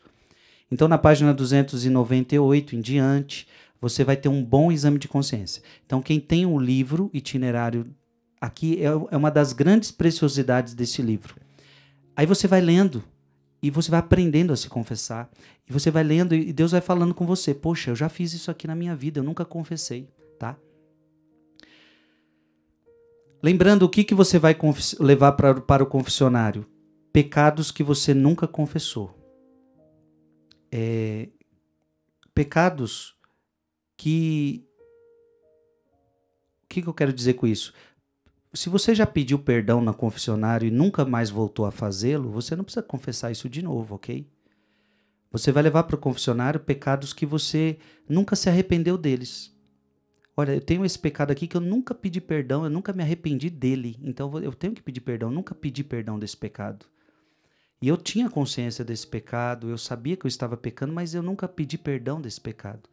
Speaker 1: Então, na página 298 em diante, você vai ter um bom exame de consciência. Então, quem tem o um livro itinerário aqui é, é uma das grandes preciosidades desse livro. Aí você vai lendo e você vai aprendendo a se confessar. E você vai lendo e Deus vai falando com você: Poxa, eu já fiz isso aqui na minha vida, eu nunca confessei, tá? Lembrando o que, que você vai levar para para o confessionário: pecados que você nunca confessou é, pecados que. O que, que eu quero dizer com isso? Se você já pediu perdão na confessionário e nunca mais voltou a fazê-lo, você não precisa confessar isso de novo, ok? Você vai levar para o confessionário pecados que você nunca se arrependeu deles. Olha, eu tenho esse pecado aqui que eu nunca pedi perdão, eu nunca me arrependi dele. Então eu tenho que pedir perdão, eu nunca pedi perdão desse pecado. E eu tinha consciência desse pecado, eu sabia que eu estava pecando, mas eu nunca pedi perdão desse pecado.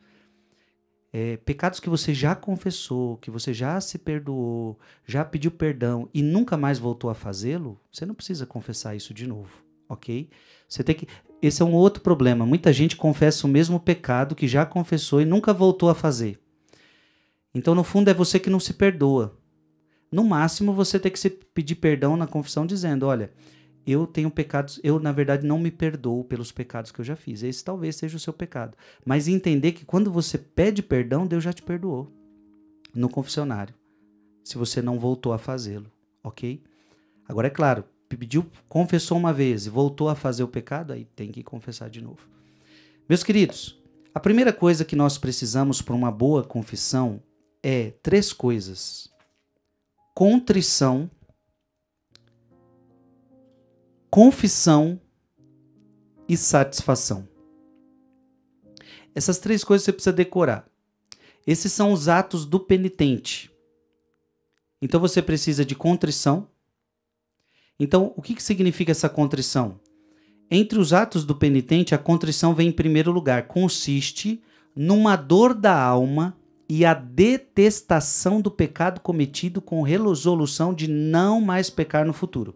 Speaker 1: É, pecados que você já confessou, que você já se perdoou, já pediu perdão e nunca mais voltou a fazê-lo, você não precisa confessar isso de novo, ok? Você tem que. Esse é um outro problema. Muita gente confessa o mesmo pecado que já confessou e nunca voltou a fazer. Então, no fundo, é você que não se perdoa. No máximo, você tem que se pedir perdão na confissão, dizendo: olha, eu tenho pecados, eu na verdade não me perdoo pelos pecados que eu já fiz. Esse talvez seja o seu pecado. Mas entender que quando você pede perdão, Deus já te perdoou no confessionário, se você não voltou a fazê-lo, ok? Agora é claro, pediu, confessou uma vez e voltou a fazer o pecado, aí tem que confessar de novo. Meus queridos, a primeira coisa que nós precisamos para uma boa confissão é três coisas: contrição confissão e satisfação. Essas três coisas você precisa decorar. Esses são os atos do penitente. Então você precisa de contrição. Então, o que, que significa essa contrição? Entre os atos do penitente, a contrição vem em primeiro lugar. Consiste numa dor da alma e a detestação do pecado cometido com resolução de não mais pecar no futuro.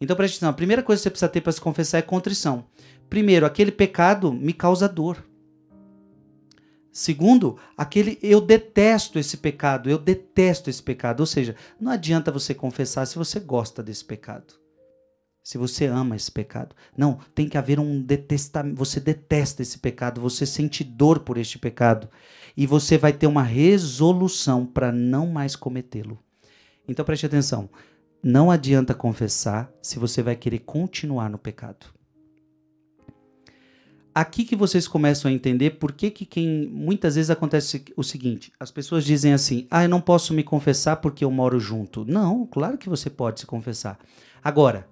Speaker 1: Então preste atenção, a primeira coisa que você precisa ter para se confessar é contrição. Primeiro, aquele pecado me causa dor. Segundo, aquele eu detesto esse pecado, eu detesto esse pecado. Ou seja, não adianta você confessar se você gosta desse pecado. Se você ama esse pecado. Não, tem que haver um detestamento. Você detesta esse pecado, você sente dor por este pecado. E você vai ter uma resolução para não mais cometê-lo. Então preste atenção. Não adianta confessar se você vai querer continuar no pecado. Aqui que vocês começam a entender por que, que quem muitas vezes acontece o seguinte, as pessoas dizem assim: "Ah, eu não posso me confessar porque eu moro junto". Não, claro que você pode se confessar. Agora,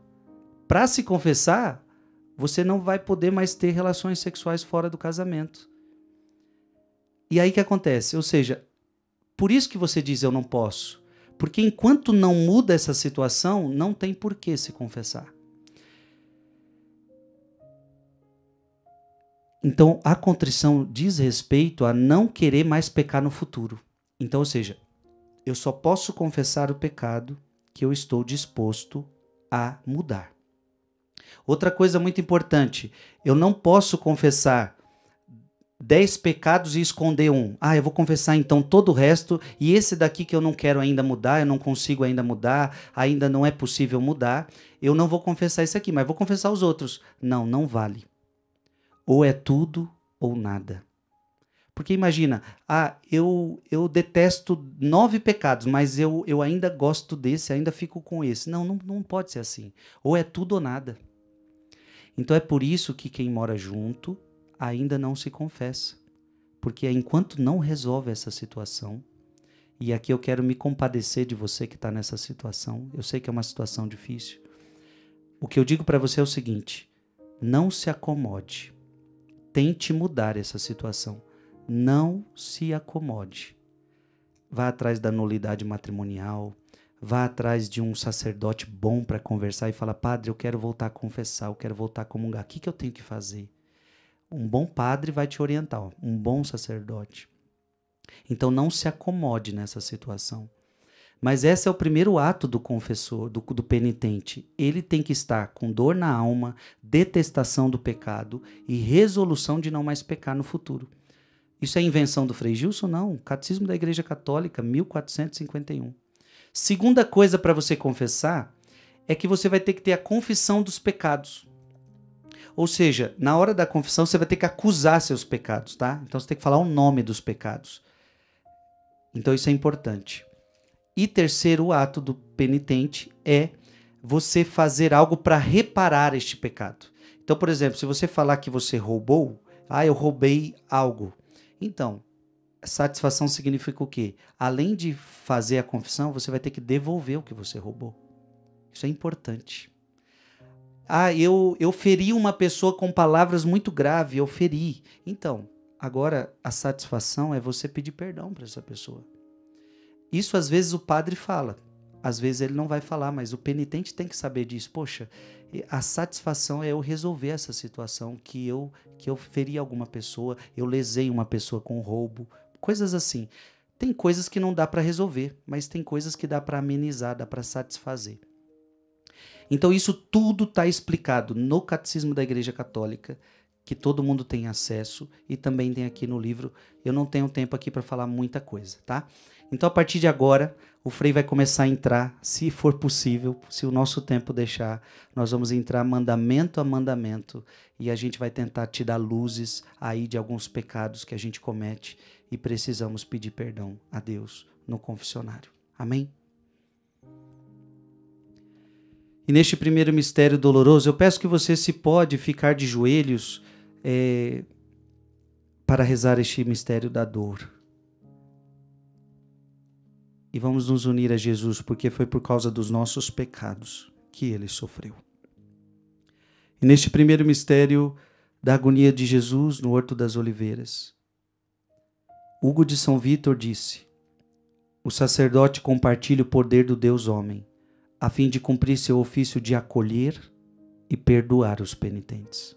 Speaker 1: para se confessar, você não vai poder mais ter relações sexuais fora do casamento. E aí que acontece? Ou seja, por isso que você diz eu não posso. Porque enquanto não muda essa situação, não tem por que se confessar. Então, a contrição diz respeito a não querer mais pecar no futuro. Então, ou seja, eu só posso confessar o pecado que eu estou disposto a mudar. Outra coisa muito importante, eu não posso confessar dez pecados e esconder um. Ah, eu vou confessar então todo o resto e esse daqui que eu não quero ainda mudar, eu não consigo ainda mudar, ainda não é possível mudar, eu não vou confessar esse aqui, mas vou confessar os outros. Não, não vale. Ou é tudo ou nada. Porque imagina, ah, eu, eu detesto nove pecados, mas eu, eu ainda gosto desse, ainda fico com esse. Não, não, não pode ser assim. Ou é tudo ou nada. Então é por isso que quem mora junto ainda não se confessa. Porque é enquanto não resolve essa situação, e aqui eu quero me compadecer de você que está nessa situação, eu sei que é uma situação difícil. O que eu digo para você é o seguinte: não se acomode. Tente mudar essa situação. Não se acomode. Vá atrás da nulidade matrimonial, vá atrás de um sacerdote bom para conversar e falar: Padre, eu quero voltar a confessar, eu quero voltar a comungar, o que, que eu tenho que fazer? Um bom padre vai te orientar, ó, um bom sacerdote. Então não se acomode nessa situação. Mas esse é o primeiro ato do confessor, do, do, penitente. Ele tem que estar com dor na alma, detestação do pecado e resolução de não mais pecar no futuro. Isso é invenção do Frei Gilson? Não. Catecismo da Igreja Católica, 1451. Segunda coisa para você confessar é que você vai ter que ter a confissão dos pecados. Ou seja, na hora da confissão você vai ter que acusar seus pecados, tá? Então você tem que falar o nome dos pecados. Então isso é importante. E terceiro, o ato do penitente é você fazer algo para reparar este pecado. Então, por exemplo, se você falar que você roubou, ah, eu roubei algo. Então, satisfação significa o quê? Além de fazer a confissão, você vai ter que devolver o que você roubou. Isso é importante. Ah, eu, eu feri uma pessoa com palavras muito graves, eu feri. Então, agora a satisfação é você pedir perdão para essa pessoa. Isso às vezes o padre fala, às vezes ele não vai falar, mas o penitente tem que saber disso. Poxa, a satisfação é eu resolver essa situação que eu que eu feri alguma pessoa, eu lesei uma pessoa com roubo, coisas assim. Tem coisas que não dá para resolver, mas tem coisas que dá para amenizar, dá para satisfazer. Então, isso tudo está explicado no Catecismo da Igreja Católica, que todo mundo tem acesso e também tem aqui no livro. Eu não tenho tempo aqui para falar muita coisa, tá? Então, a partir de agora, o Frei vai começar a entrar, se for possível, se o nosso tempo deixar, nós vamos entrar mandamento a mandamento e a gente vai tentar te dar luzes aí de alguns pecados que a gente comete e precisamos pedir perdão a Deus no confessionário. Amém? E neste primeiro mistério doloroso, eu peço que você, se pode, ficar de joelhos é, para rezar este mistério da dor. E vamos nos unir a Jesus, porque foi por causa dos nossos pecados que ele sofreu. E neste primeiro mistério da agonia de Jesus no Horto das Oliveiras, Hugo de São Vítor disse: O sacerdote compartilha o poder do Deus homem a fim de cumprir seu ofício de acolher e perdoar os penitentes.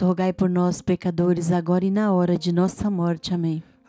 Speaker 2: rogai por nós, pecadores, agora e na hora de nossa morte. Amém.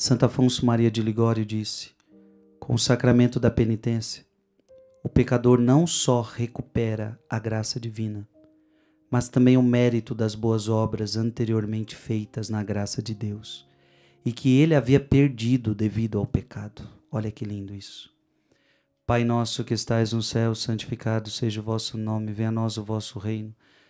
Speaker 1: Santo Afonso Maria de Ligório disse: com o sacramento da penitência, o pecador não só recupera a graça divina, mas também o mérito das boas obras anteriormente feitas na graça de Deus e que ele havia perdido devido ao pecado. Olha que lindo isso. Pai nosso que estais no céu, santificado seja o vosso nome, venha a nós o vosso reino.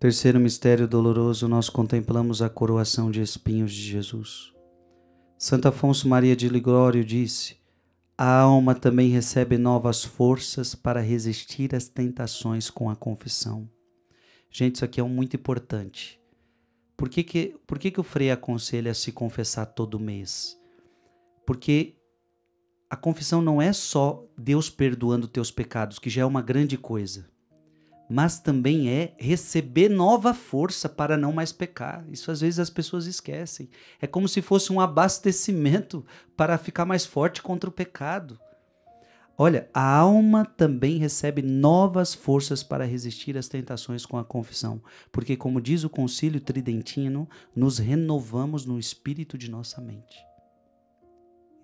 Speaker 1: Terceiro mistério doloroso, nós contemplamos a coroação de espinhos de Jesus. Santo Afonso Maria de Ligório disse: A alma também recebe novas forças para resistir às tentações com a confissão. Gente, isso aqui é muito importante. Por que, que, por que, que o Frei aconselha a se confessar todo mês? Porque a confissão não é só Deus perdoando teus pecados, que já é uma grande coisa mas também é receber nova força para não mais pecar. Isso às vezes as pessoas esquecem. É como se fosse um abastecimento para ficar mais forte contra o pecado. Olha, a alma também recebe novas forças para resistir às tentações com a confissão, porque, como diz o Concílio Tridentino, nos renovamos no espírito de nossa mente.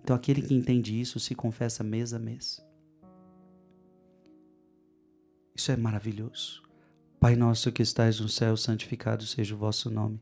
Speaker 1: Então, aquele que entende isso se confessa mês a mês. Isso é maravilhoso. Pai nosso que estais no céu, santificado seja o vosso nome.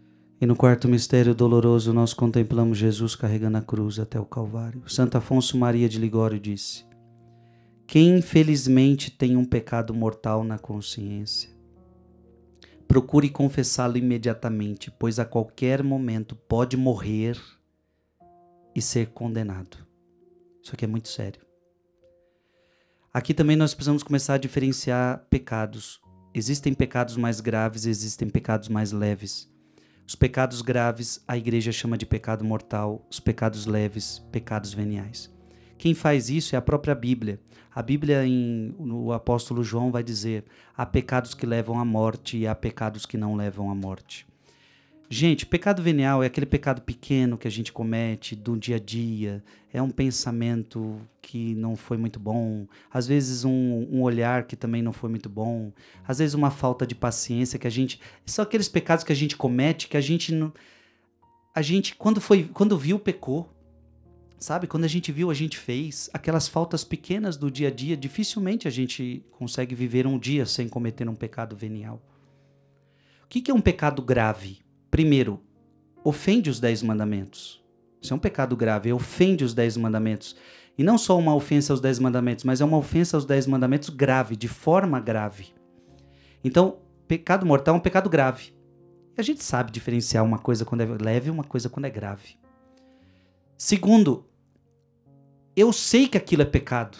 Speaker 1: E no quarto mistério doloroso, nós contemplamos Jesus carregando a cruz até o Calvário. Santo Afonso Maria de Ligório disse: Quem infelizmente tem um pecado mortal na consciência, procure confessá-lo imediatamente, pois a qualquer momento pode morrer e ser condenado. Isso aqui é muito sério. Aqui também nós precisamos começar a diferenciar pecados. Existem pecados mais graves, existem pecados mais leves. Os pecados graves a igreja chama de pecado mortal, os pecados leves, pecados veniais. Quem faz isso é a própria Bíblia. A Bíblia, em, apóstolo João vai dizer: há pecados que levam à morte e há pecados que não levam à morte. Gente, pecado venial é aquele pecado pequeno que a gente comete do dia a dia, é um pensamento que não foi muito bom, às vezes um, um, olhar que também não foi muito bom, às vezes uma falta de paciência que a gente. São aqueles pecados que a gente comete que a gente não. A gente, quando, foi, quando viu, pecou. Sabe? Quando a gente viu, a gente fez. Aquelas faltas pequenas do dia a dia, dificilmente a gente consegue viver um dia sem cometer um pecado venial. O que, que é um pecado grave? Primeiro, ofende os dez mandamentos. Isso é um pecado grave, ofende os dez mandamentos. E não só uma ofensa aos dez mandamentos, mas é uma ofensa aos dez mandamentos grave, de forma grave. Então, pecado mortal é um pecado grave. E a gente sabe diferenciar uma coisa quando é leve e uma coisa quando é grave. Segundo, eu sei que aquilo é pecado.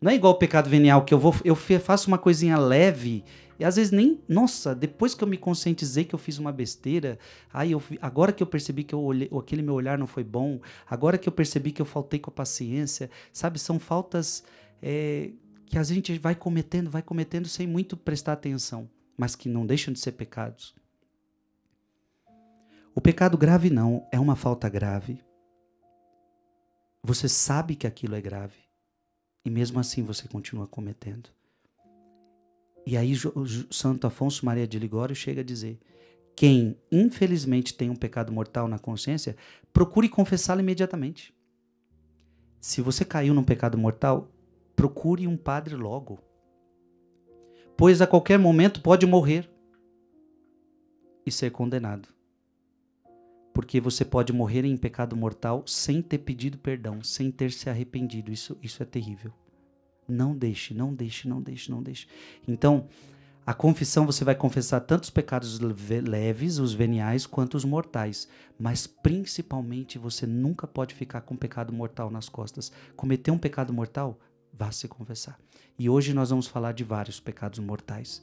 Speaker 1: Não é igual o pecado venial que eu vou eu faço uma coisinha leve e às vezes nem, nossa, depois que eu me conscientizei que eu fiz uma besteira, aí eu, agora que eu percebi que eu olhei, aquele meu olhar não foi bom, agora que eu percebi que eu faltei com a paciência, sabe? São faltas é, que a gente vai cometendo, vai cometendo sem muito prestar atenção, mas que não deixam de ser pecados. O pecado grave não é uma falta grave. Você sabe que aquilo é grave e mesmo assim você continua cometendo. E aí Santo Afonso Maria de Ligório chega a dizer: quem infelizmente tem um pecado mortal na consciência, procure confessá-lo imediatamente. Se você caiu num pecado mortal, procure um padre logo. Pois a qualquer momento pode morrer e ser condenado. Porque você pode morrer em pecado mortal sem ter pedido perdão, sem ter se arrependido. Isso, isso é terrível. Não deixe, não deixe, não deixe, não deixe. Então, a confissão você vai confessar tanto os pecados leves, os veniais, quanto os mortais. Mas principalmente você nunca pode ficar com um pecado mortal nas costas. Cometer um pecado mortal, vá se confessar. E hoje nós vamos falar de vários pecados mortais.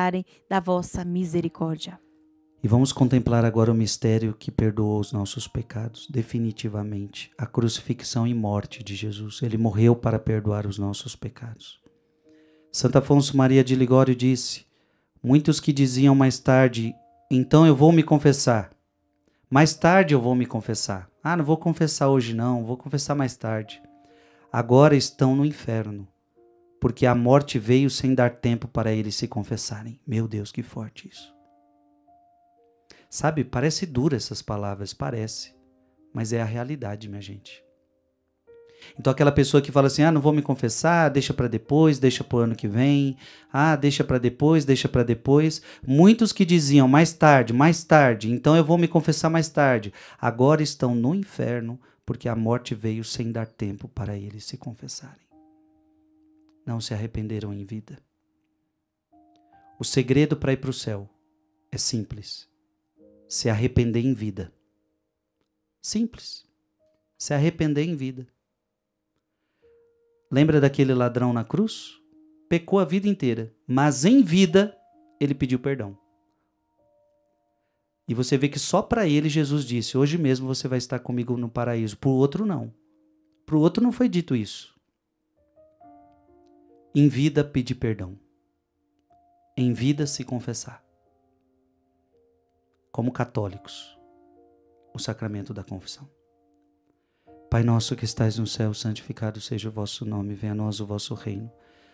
Speaker 2: lembrarem da vossa misericórdia.
Speaker 1: E vamos contemplar agora o mistério que perdoou os nossos pecados definitivamente, a crucifixão e morte de Jesus. Ele morreu para perdoar os nossos pecados. Santo Afonso Maria de Ligório disse: Muitos que diziam mais tarde, então eu vou me confessar. Mais tarde eu vou me confessar. Ah, não vou confessar hoje não, vou confessar mais tarde. Agora estão no inferno, porque a morte veio sem dar tempo para eles se confessarem. Meu Deus, que forte isso. Sabe, parece dura essas palavras, parece, mas é a realidade, minha gente. Então aquela pessoa que fala assim: "Ah, não vou me confessar, deixa para depois, deixa para o ano que vem. Ah, deixa para depois, deixa para depois". Muitos que diziam: "Mais tarde, mais tarde, então eu vou me confessar mais tarde". Agora estão no inferno porque a morte veio sem dar tempo para eles se confessarem não se arrependeram em vida. O segredo para ir para o céu é simples: se arrepender em vida. Simples. Se arrepender em vida. Lembra daquele ladrão na cruz? Pecou a vida inteira, mas em vida ele pediu perdão. E você vê que só para ele Jesus disse: Hoje mesmo você vai estar comigo no paraíso. Para o outro, não. Para o outro não foi dito isso. Em vida, pedir perdão. Em vida, se confessar. Como católicos, o sacramento da confissão. Pai nosso que estais no céu, santificado seja o vosso nome, venha a nós o vosso reino.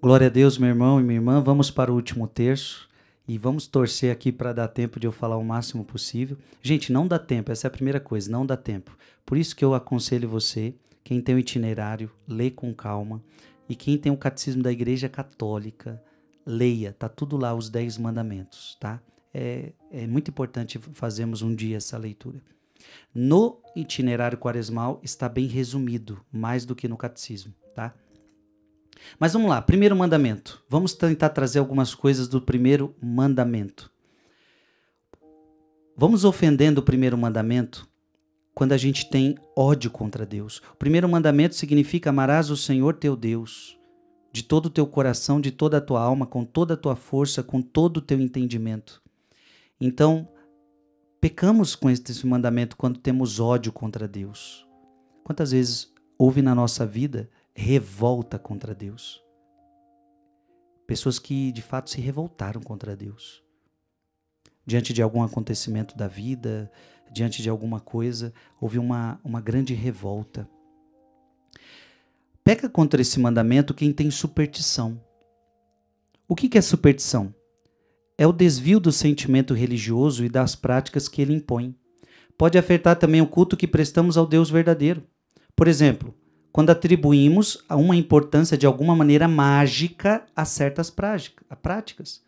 Speaker 1: Glória a Deus, meu irmão e minha irmã. Vamos para o último terço e vamos torcer aqui para dar tempo de eu falar o máximo possível. Gente, não dá tempo, essa é a primeira coisa, não dá tempo. Por isso que eu aconselho você, quem tem o itinerário, lê com calma. E quem tem o catecismo da Igreja Católica, leia, tá tudo lá, os Dez Mandamentos, tá? É, é muito importante fazermos um dia essa leitura. No itinerário quaresmal está bem resumido, mais do que no catecismo, tá? Mas vamos lá, primeiro mandamento. Vamos tentar trazer algumas coisas do primeiro mandamento. Vamos ofendendo o primeiro mandamento quando a gente tem ódio contra Deus. O primeiro mandamento significa amarás o Senhor teu Deus de todo o teu coração, de toda a tua alma, com toda a tua força, com todo o teu entendimento. Então, pecamos com esse mandamento quando temos ódio contra Deus. Quantas vezes houve na nossa vida revolta contra Deus. Pessoas que de fato se revoltaram contra Deus. Diante de algum acontecimento da vida, diante de alguma coisa, houve uma, uma grande revolta. Peca contra esse mandamento quem tem superstição. O que, que é superstição? É o desvio do sentimento religioso e das práticas que ele impõe. Pode afetar também o culto que prestamos ao Deus verdadeiro. Por exemplo, quando atribuímos uma importância de alguma maneira mágica a certas práticas.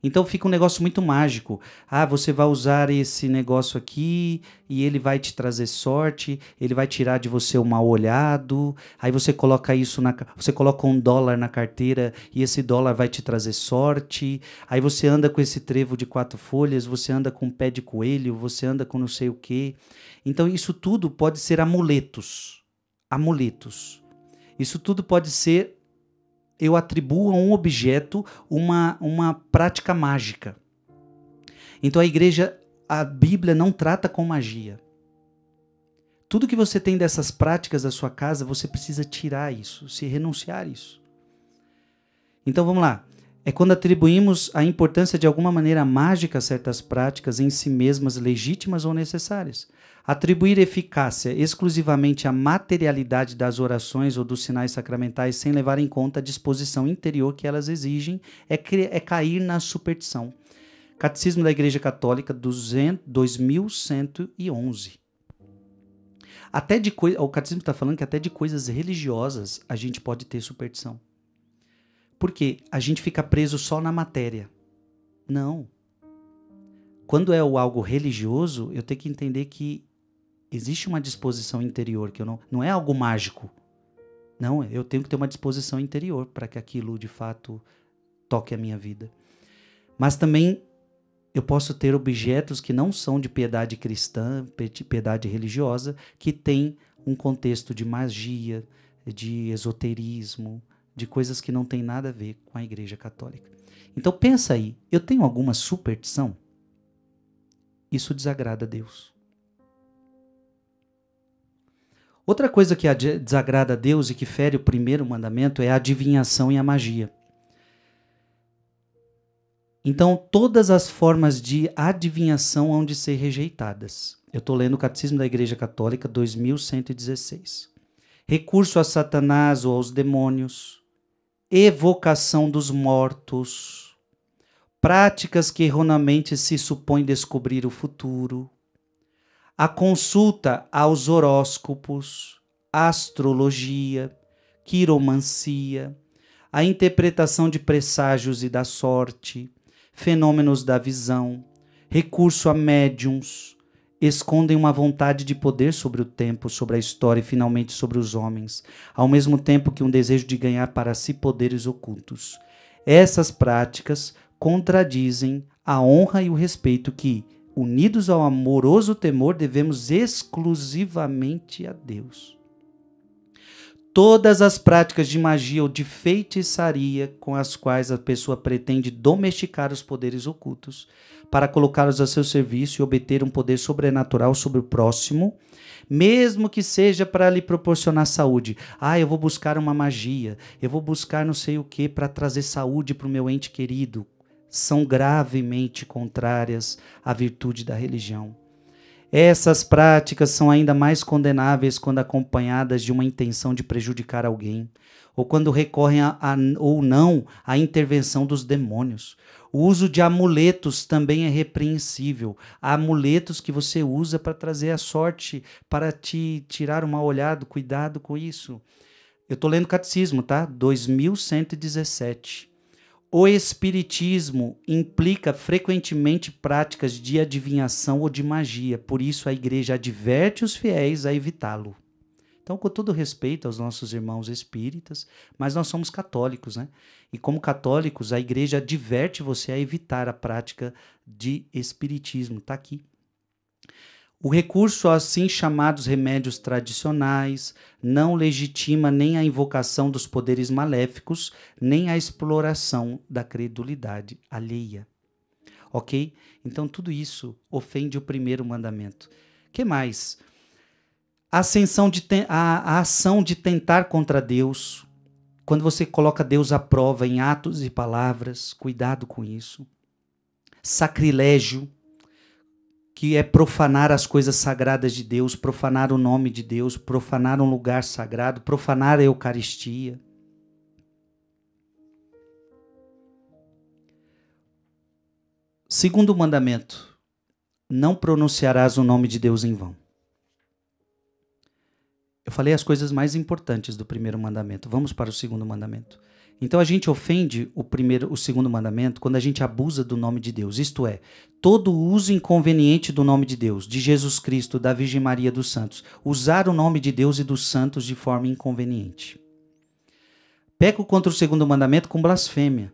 Speaker 1: Então fica um negócio muito mágico. Ah, você vai usar esse negócio aqui e ele vai te trazer sorte, ele vai tirar de você o mal olhado. Aí você coloca isso na, você coloca um dólar na carteira e esse dólar vai te trazer sorte. Aí você anda com esse trevo de quatro folhas, você anda com um pé de coelho, você anda com não sei o quê. Então isso tudo pode ser amuletos amuletos. Isso tudo pode ser, eu atribuo a um objeto uma, uma prática mágica. Então a igreja, a Bíblia não trata com magia. Tudo que você tem dessas práticas da sua casa, você precisa tirar isso, se renunciar a isso. Então vamos lá. É quando atribuímos a importância de alguma maneira mágica a certas práticas em si mesmas legítimas ou necessárias. Atribuir eficácia exclusivamente à materialidade das orações ou dos sinais sacramentais sem levar em conta a disposição interior que elas exigem é, é cair na superstição. Catecismo da Igreja Católica 200, 2111. Até de o catecismo está falando que até de coisas religiosas a gente pode ter superstição. Porque a gente fica preso só na matéria. Não. Quando é algo religioso, eu tenho que entender que Existe uma disposição interior que eu não. Não é algo mágico. Não, eu tenho que ter uma disposição interior para que aquilo de fato toque a minha vida. Mas também eu posso ter objetos que não são de piedade cristã, de piedade religiosa, que tem um contexto de magia, de esoterismo, de coisas que não tem nada a ver com a Igreja Católica. Então pensa aí, eu tenho alguma superstição? Isso desagrada a Deus. Outra coisa que desagrada a Deus e que fere o primeiro mandamento é a adivinhação e a magia. Então, todas as formas de adivinhação hão de ser rejeitadas. Eu estou lendo o Catecismo da Igreja Católica, 2116. Recurso a Satanás ou aos demônios, evocação dos mortos, práticas que erroneamente se supõem descobrir o futuro, a consulta aos horóscopos, astrologia, quiromancia, a interpretação de presságios e da sorte, fenômenos da visão, recurso a médiums, escondem uma vontade de poder sobre o tempo, sobre a história e finalmente sobre os homens, ao mesmo tempo que um desejo de ganhar para si poderes ocultos. Essas práticas contradizem a honra e o respeito que, unidos ao amoroso temor, devemos exclusivamente a Deus. Todas as práticas de magia ou de feitiçaria com as quais a pessoa pretende domesticar os poderes ocultos para colocá-los a seu serviço e obter um poder sobrenatural sobre o próximo, mesmo que seja para lhe proporcionar saúde. Ah, eu vou buscar uma magia, eu vou buscar não sei o que para trazer saúde para o meu ente querido são gravemente contrárias à virtude da religião. Essas práticas são ainda mais condenáveis quando acompanhadas de uma intenção de prejudicar alguém, ou quando recorrem a, a, ou não à intervenção dos demônios. O uso de amuletos também é repreensível. Há amuletos que você usa para trazer a sorte, para te tirar um mau olhado, cuidado com isso. Eu estou lendo catecismo, tá? 2117. O espiritismo implica frequentemente práticas de adivinhação ou de magia, por isso a igreja adverte os fiéis a evitá-lo. Então, com todo respeito aos nossos irmãos espíritas, mas nós somos católicos, né? E como católicos, a igreja adverte você a evitar a prática de espiritismo, Está aqui. O recurso a assim chamados remédios tradicionais não legitima nem a invocação dos poderes maléficos, nem a exploração da credulidade alheia. Ok? Então tudo isso ofende o primeiro mandamento. Que mais? A, ascensão de a, a ação de tentar contra Deus, quando você coloca Deus à prova em atos e palavras, cuidado com isso. Sacrilégio, que é profanar as coisas sagradas de Deus, profanar o nome de Deus, profanar um lugar sagrado, profanar a Eucaristia. Segundo mandamento: não pronunciarás o nome de Deus em vão. Eu falei as coisas mais importantes do primeiro mandamento. Vamos para o segundo mandamento. Então a gente ofende o primeiro, o segundo mandamento quando a gente abusa do nome de Deus. Isto é, todo uso inconveniente do nome de Deus, de Jesus Cristo, da Virgem Maria dos Santos, usar o nome de Deus e dos santos de forma inconveniente. Peco contra o segundo mandamento com blasfêmia.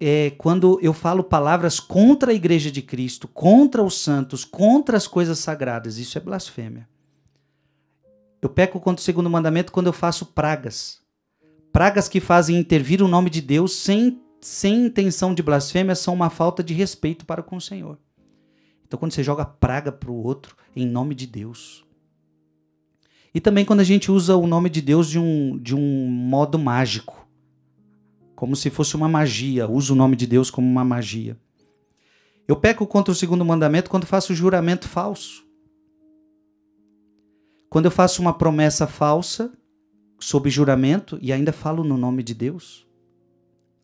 Speaker 1: É quando eu falo palavras contra a igreja de Cristo, contra os santos, contra as coisas sagradas, isso é blasfêmia. Eu peco contra o segundo mandamento quando eu faço pragas Pragas que fazem intervir o nome de Deus sem, sem intenção de blasfêmia são uma falta de respeito para com o Senhor. Então, quando você joga praga para o outro em nome de Deus. E também quando a gente usa o nome de Deus de um, de um modo mágico, como se fosse uma magia, usa o nome de Deus como uma magia. Eu peco contra o segundo mandamento quando faço juramento falso. Quando eu faço uma promessa falsa sob juramento e ainda falo no nome de Deus.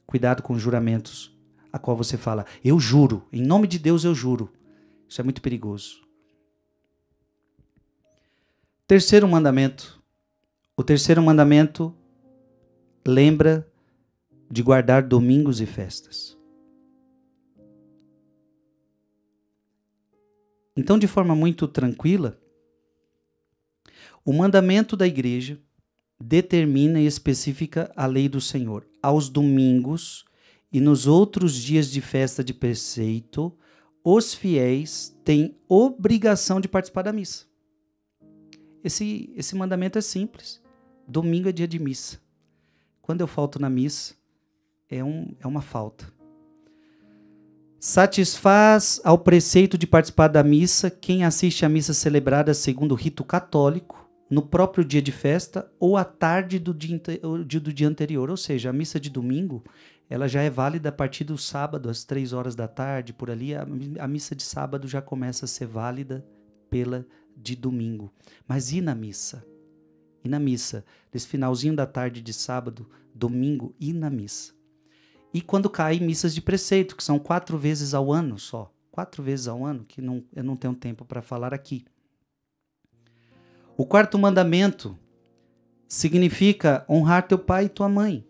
Speaker 1: Cuidado com juramentos a qual você fala, eu juro, em nome de Deus eu juro. Isso é muito perigoso. Terceiro mandamento. O terceiro mandamento lembra de guardar domingos e festas. Então, de forma muito tranquila, o mandamento da igreja determina e especifica a lei do Senhor. Aos domingos e nos outros dias de festa de preceito, os fiéis têm obrigação de participar da missa. Esse, esse mandamento é simples. Domingo é dia de missa. Quando eu falto na missa, é, um, é uma falta. Satisfaz ao preceito de participar da missa quem assiste à missa celebrada segundo o rito católico no próprio dia de festa ou à tarde do dia, do dia anterior. Ou seja, a missa de domingo ela já é válida a partir do sábado, às três horas da tarde, por ali. A, a missa de sábado já começa a ser válida pela de domingo. Mas e na missa? E na missa? Nesse finalzinho da tarde de sábado, domingo, e na missa? E quando cai missas de preceito, que são quatro vezes ao ano só. Quatro vezes ao ano, que não, eu não tenho tempo para falar aqui. O quarto mandamento significa honrar teu pai e tua mãe.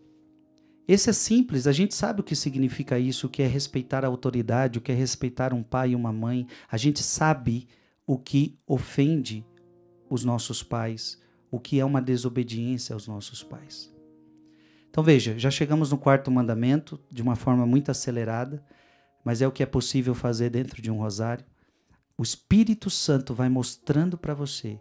Speaker 1: Esse é simples, a gente sabe o que significa isso, o que é respeitar a autoridade, o que é respeitar um pai e uma mãe. A gente sabe o que ofende os nossos pais, o que é uma desobediência aos nossos pais. Então veja, já chegamos no quarto mandamento de uma forma muito acelerada, mas é o que é possível fazer dentro de um rosário. O Espírito Santo vai mostrando para você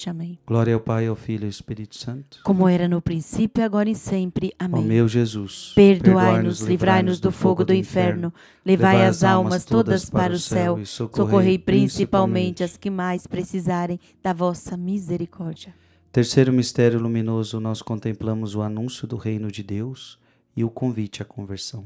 Speaker 2: morte. Amém.
Speaker 1: Glória ao Pai, ao Filho e ao Espírito Santo.
Speaker 2: Como era no princípio, agora e sempre. Amém. Ó meu Jesus, perdoai-nos, livrai-nos do fogo do inferno, levai as almas todas para o céu e socorrei principalmente as que mais precisarem da vossa misericórdia.
Speaker 1: Terceiro mistério luminoso, nós contemplamos o anúncio do reino de Deus e o convite à conversão.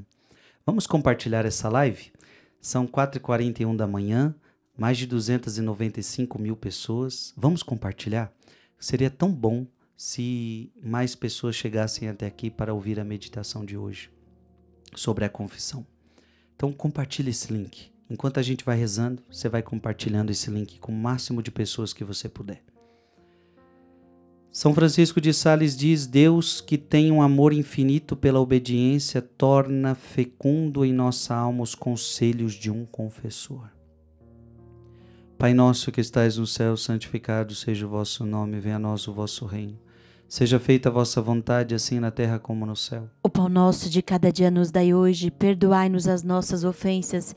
Speaker 1: Vamos compartilhar essa live? São 4h41 da manhã mais de 295 mil pessoas. Vamos compartilhar? Seria tão bom se mais pessoas chegassem até aqui para ouvir a meditação de hoje sobre a confissão. Então compartilhe esse link. Enquanto a gente vai rezando, você vai compartilhando esse link com o máximo de pessoas que você puder. São Francisco de Sales diz: Deus, que tem um amor infinito pela obediência, torna fecundo em nossa alma os conselhos de um confessor. Pai nosso que estais no céu, santificado seja o vosso nome, venha a nós o vosso reino. Seja feita a vossa vontade, assim na terra como no céu.
Speaker 2: O pão nosso de cada dia nos dai hoje, perdoai-nos as nossas ofensas,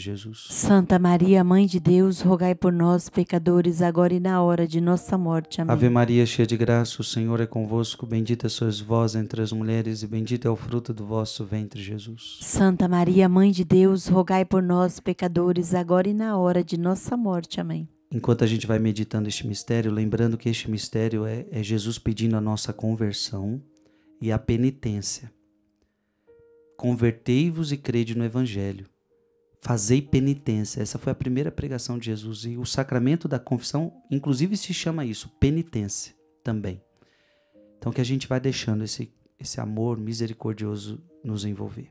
Speaker 1: Jesus.
Speaker 2: Santa Maria, Mãe de Deus, rogai por nós, pecadores, agora e na hora de nossa morte. Amém. Ave
Speaker 1: Maria, cheia de graça, o Senhor é convosco. Bendita sois vós entre as mulheres, e bendito é o fruto do vosso ventre, Jesus. Santa
Speaker 2: Maria, Mãe de Deus, rogai por nós, pecadores, agora e na hora de nossa morte. Amém.
Speaker 1: Enquanto a gente vai meditando este mistério, lembrando que este mistério é, é Jesus pedindo a nossa conversão e a penitência. Convertei-vos e crede no Evangelho. Fazei penitência. Essa foi a primeira pregação de Jesus. E o sacramento da confissão, inclusive, se chama isso, penitência também. Então, que a gente vai deixando esse, esse amor misericordioso nos envolver.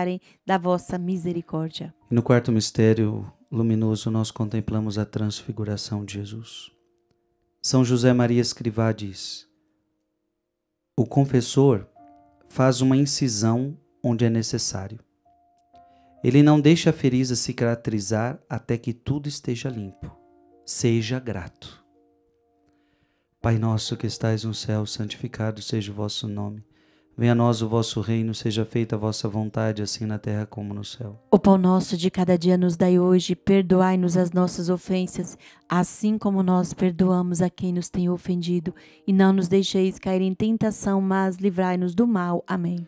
Speaker 2: lembrarem da vossa misericórdia.
Speaker 1: No quarto mistério luminoso, nós contemplamos a transfiguração de Jesus. São José Maria Escrivá diz: O confessor faz uma incisão onde é necessário. Ele não deixa a ferida cicatrizar até que tudo esteja limpo. Seja grato. Pai nosso que estais no céu, santificado seja o vosso nome. Venha a nós o vosso reino, seja feita a vossa vontade, assim na terra como no céu.
Speaker 2: O pão nosso de cada dia nos dai hoje, perdoai-nos as nossas ofensas, assim como nós perdoamos a quem nos tem ofendido, e não nos deixeis cair em tentação, mas livrai-nos do mal. Amém.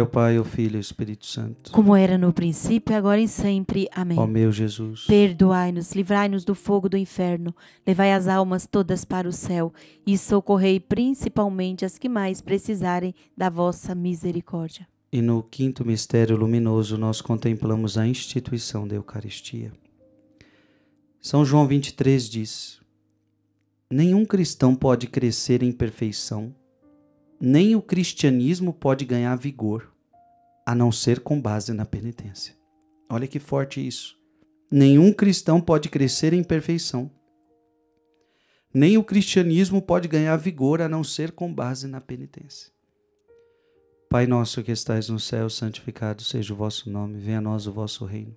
Speaker 1: Glória ao Pai, ao Filho e ao Espírito Santo.
Speaker 2: Como era no princípio, agora e sempre. Amém. Ó meu Jesus. Perdoai-nos, livrai-nos do fogo do inferno, levai as almas todas para o céu e socorrei principalmente as que mais precisarem da vossa misericórdia.
Speaker 1: E no quinto mistério luminoso, nós contemplamos a instituição da Eucaristia. São João 23 diz: Nenhum cristão pode crescer em perfeição nem o cristianismo pode ganhar vigor a não ser com base na penitência. Olha que forte isso. Nenhum cristão pode crescer em perfeição. Nem o cristianismo pode ganhar vigor a não ser com base na penitência. Pai nosso que estais no céu, santificado seja o vosso nome, venha a nós o vosso reino.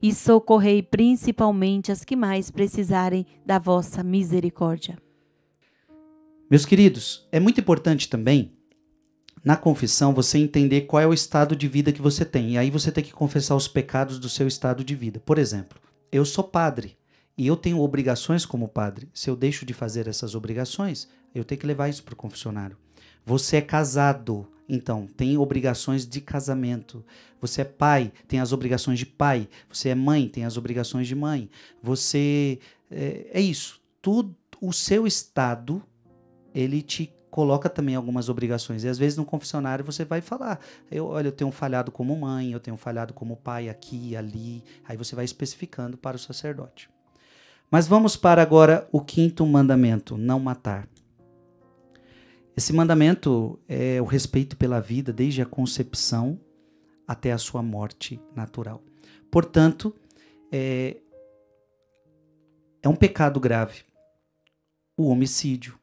Speaker 2: e socorrei principalmente as que mais precisarem da vossa misericórdia.
Speaker 1: Meus queridos, é muito importante também na confissão você entender qual é o estado de vida que você tem. E aí você tem que confessar os pecados do seu estado de vida. Por exemplo, eu sou padre e eu tenho obrigações como padre. Se eu deixo de fazer essas obrigações, eu tenho que levar isso para o confessionário. Você é casado então, tem obrigações de casamento. Você é pai, tem as obrigações de pai. Você é mãe, tem as obrigações de mãe. Você. É, é isso. Tudo, o seu estado, ele te coloca também algumas obrigações. E às vezes no confessionário você vai falar: eu, olha, eu tenho falhado como mãe, eu tenho falhado como pai aqui, ali. Aí você vai especificando para o sacerdote. Mas vamos para agora o quinto mandamento: não matar. Esse mandamento é o respeito pela vida desde a concepção até a sua morte natural. Portanto, é, é um pecado grave o homicídio.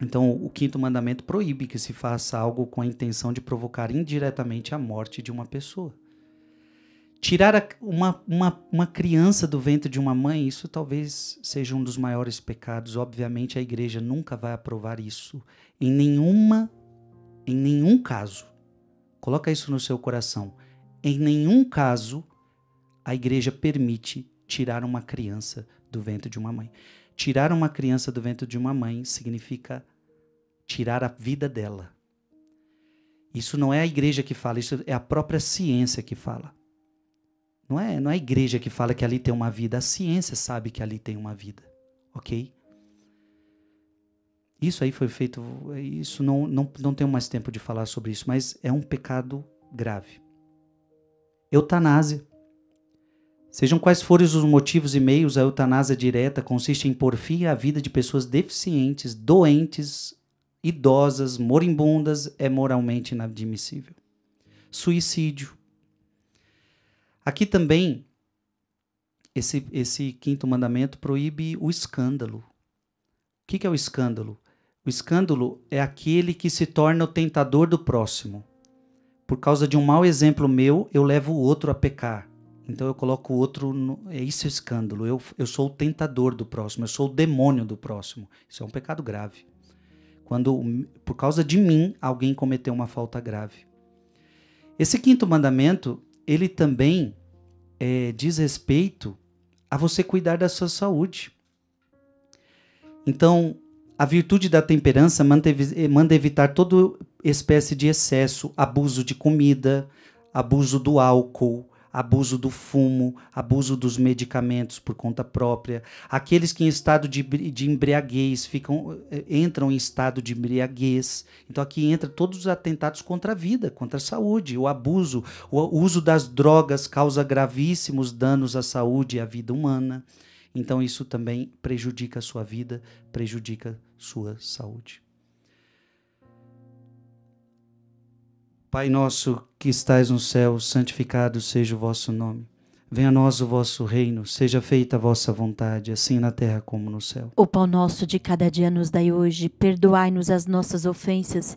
Speaker 1: Então, o quinto mandamento proíbe que se faça algo com a intenção de provocar indiretamente a morte de uma pessoa. Tirar uma, uma, uma criança do ventre de uma mãe, isso talvez seja um dos maiores pecados. Obviamente, a igreja nunca vai aprovar isso. Em nenhuma, em nenhum caso, coloca isso no seu coração, em nenhum caso a igreja permite tirar uma criança do ventre de uma mãe. Tirar uma criança do ventre de uma mãe significa tirar a vida dela. Isso não é a igreja que fala, isso é a própria ciência que fala. Não é, não é a igreja que fala que ali tem uma vida, a ciência sabe que ali tem uma vida, ok? Isso aí foi feito, isso não, não, não tenho mais tempo de falar sobre isso, mas é um pecado grave. Eutanásia. Sejam quais forem os motivos e meios, a eutanásia direta consiste em pôr fim vida de pessoas deficientes, doentes, idosas, moribundas, é moralmente inadmissível. Suicídio. Aqui também, esse, esse quinto mandamento proíbe o escândalo. O que é o escândalo? O escândalo é aquele que se torna o tentador do próximo. Por causa de um mau exemplo meu, eu levo o outro a pecar. Então eu coloco o outro. No... É isso é escândalo. Eu, eu sou o tentador do próximo, eu sou o demônio do próximo. Isso é um pecado grave. Quando, por causa de mim, alguém cometeu uma falta grave. Esse quinto mandamento, ele também é, diz respeito a você cuidar da sua saúde. Então, a virtude da temperança eh, manda evitar toda espécie de excesso, abuso de comida, abuso do álcool, abuso do fumo, abuso dos medicamentos por conta própria, aqueles que em estado de, de embriaguez ficam, eh, entram em estado de embriaguez. Então aqui entra todos os atentados contra a vida, contra a saúde, o abuso, o uso das drogas causa gravíssimos danos à saúde e à vida humana. Então isso também prejudica a sua vida, prejudica sua saúde. Pai nosso que estais no céu, santificado seja o vosso nome. Venha a nós o vosso reino, seja feita a vossa vontade, assim na terra como no céu.
Speaker 2: O pão nosso de cada dia nos dai hoje, perdoai-nos as nossas ofensas,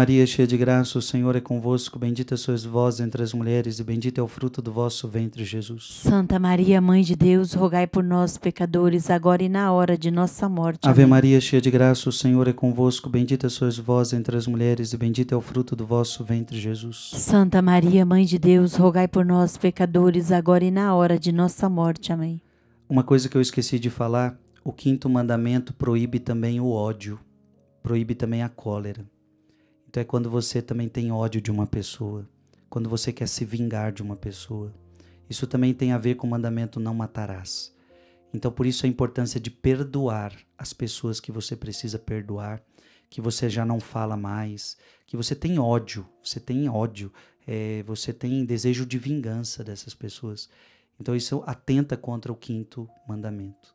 Speaker 1: Maria, cheia de graça, o Senhor é convosco. Bendita sois vós entre as mulheres, e bendito é o fruto do vosso ventre, Jesus.
Speaker 2: Santa Maria, Mãe de Deus, rogai por nós, pecadores, agora e na hora de nossa morte. Amém. Ave
Speaker 1: Maria, cheia de graça, o Senhor é convosco. Bendita sois vós entre as mulheres, e bendito é o fruto do vosso ventre, Jesus. Santa
Speaker 2: Maria, Mãe de Deus, rogai por nós, pecadores, agora e na hora de nossa morte. Amém.
Speaker 1: Uma coisa que eu esqueci de falar: o quinto mandamento proíbe também o ódio, proíbe também a cólera. Então é quando você também tem ódio de uma pessoa, quando você quer se vingar de uma pessoa. Isso também tem a ver com o mandamento não matarás. Então por isso a importância de perdoar as pessoas que você precisa perdoar, que você já não fala mais, que você tem ódio, você tem ódio, é, você tem desejo de vingança dessas pessoas. Então isso atenta contra o quinto mandamento.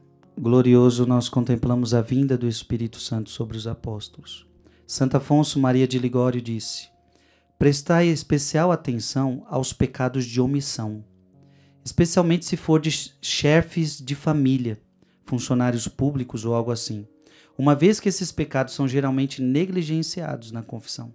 Speaker 1: glorioso nós contemplamos a vinda do Espírito Santo sobre os apóstolos. Santo Afonso Maria de Ligório disse: Prestai especial atenção aos pecados de omissão, especialmente se for de chefes de família, funcionários públicos ou algo assim, uma vez que esses pecados são geralmente negligenciados na confissão.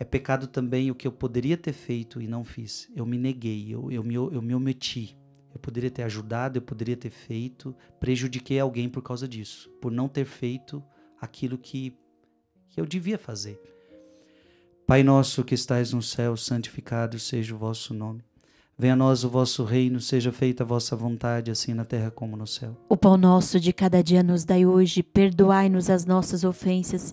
Speaker 1: É pecado também o que eu poderia ter feito e não fiz. Eu me neguei, eu, eu, me, eu me omiti eu poderia ter ajudado, eu poderia ter feito, prejudiquei alguém por causa disso, por não ter feito aquilo que, que eu devia fazer. Pai nosso que estais no céu, santificado seja o vosso nome. Venha a nós o vosso reino, seja feita a vossa vontade, assim na terra como no céu.
Speaker 2: O pão nosso de cada dia nos dai hoje, perdoai-nos as nossas ofensas,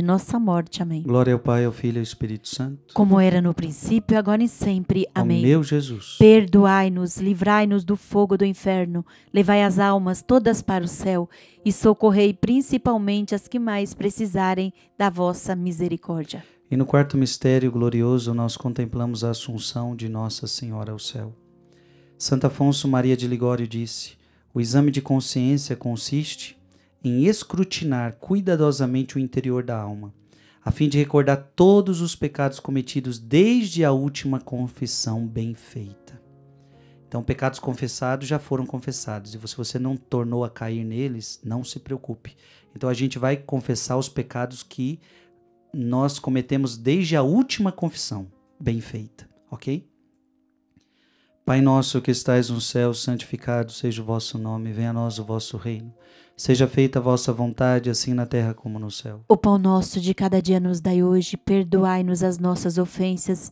Speaker 2: de nossa morte. Amém.
Speaker 1: Glória ao Pai, ao Filho e ao Espírito Santo.
Speaker 2: Como era no princípio, agora e sempre. Amém. Ao meu Jesus. Perdoai-nos, livrai-nos do fogo do inferno, levai as almas todas para o céu e socorrei principalmente as que mais precisarem da vossa misericórdia.
Speaker 1: E no quarto mistério glorioso, nós contemplamos a assunção de Nossa Senhora ao céu. Santo Afonso Maria de Ligório disse: O exame de consciência consiste em escrutinar cuidadosamente o interior da alma, a fim de recordar todos os pecados cometidos desde a última confissão bem feita. Então, pecados confessados já foram confessados, e se você não tornou a cair neles, não se preocupe. Então, a gente vai confessar os pecados que nós cometemos desde a última confissão bem feita, ok? Pai nosso que estais no céu, santificado seja o vosso nome, venha a nós o vosso reino. Seja feita a vossa vontade, assim na terra como no céu.
Speaker 2: O pão nosso de cada dia nos dai hoje, perdoai-nos as nossas ofensas,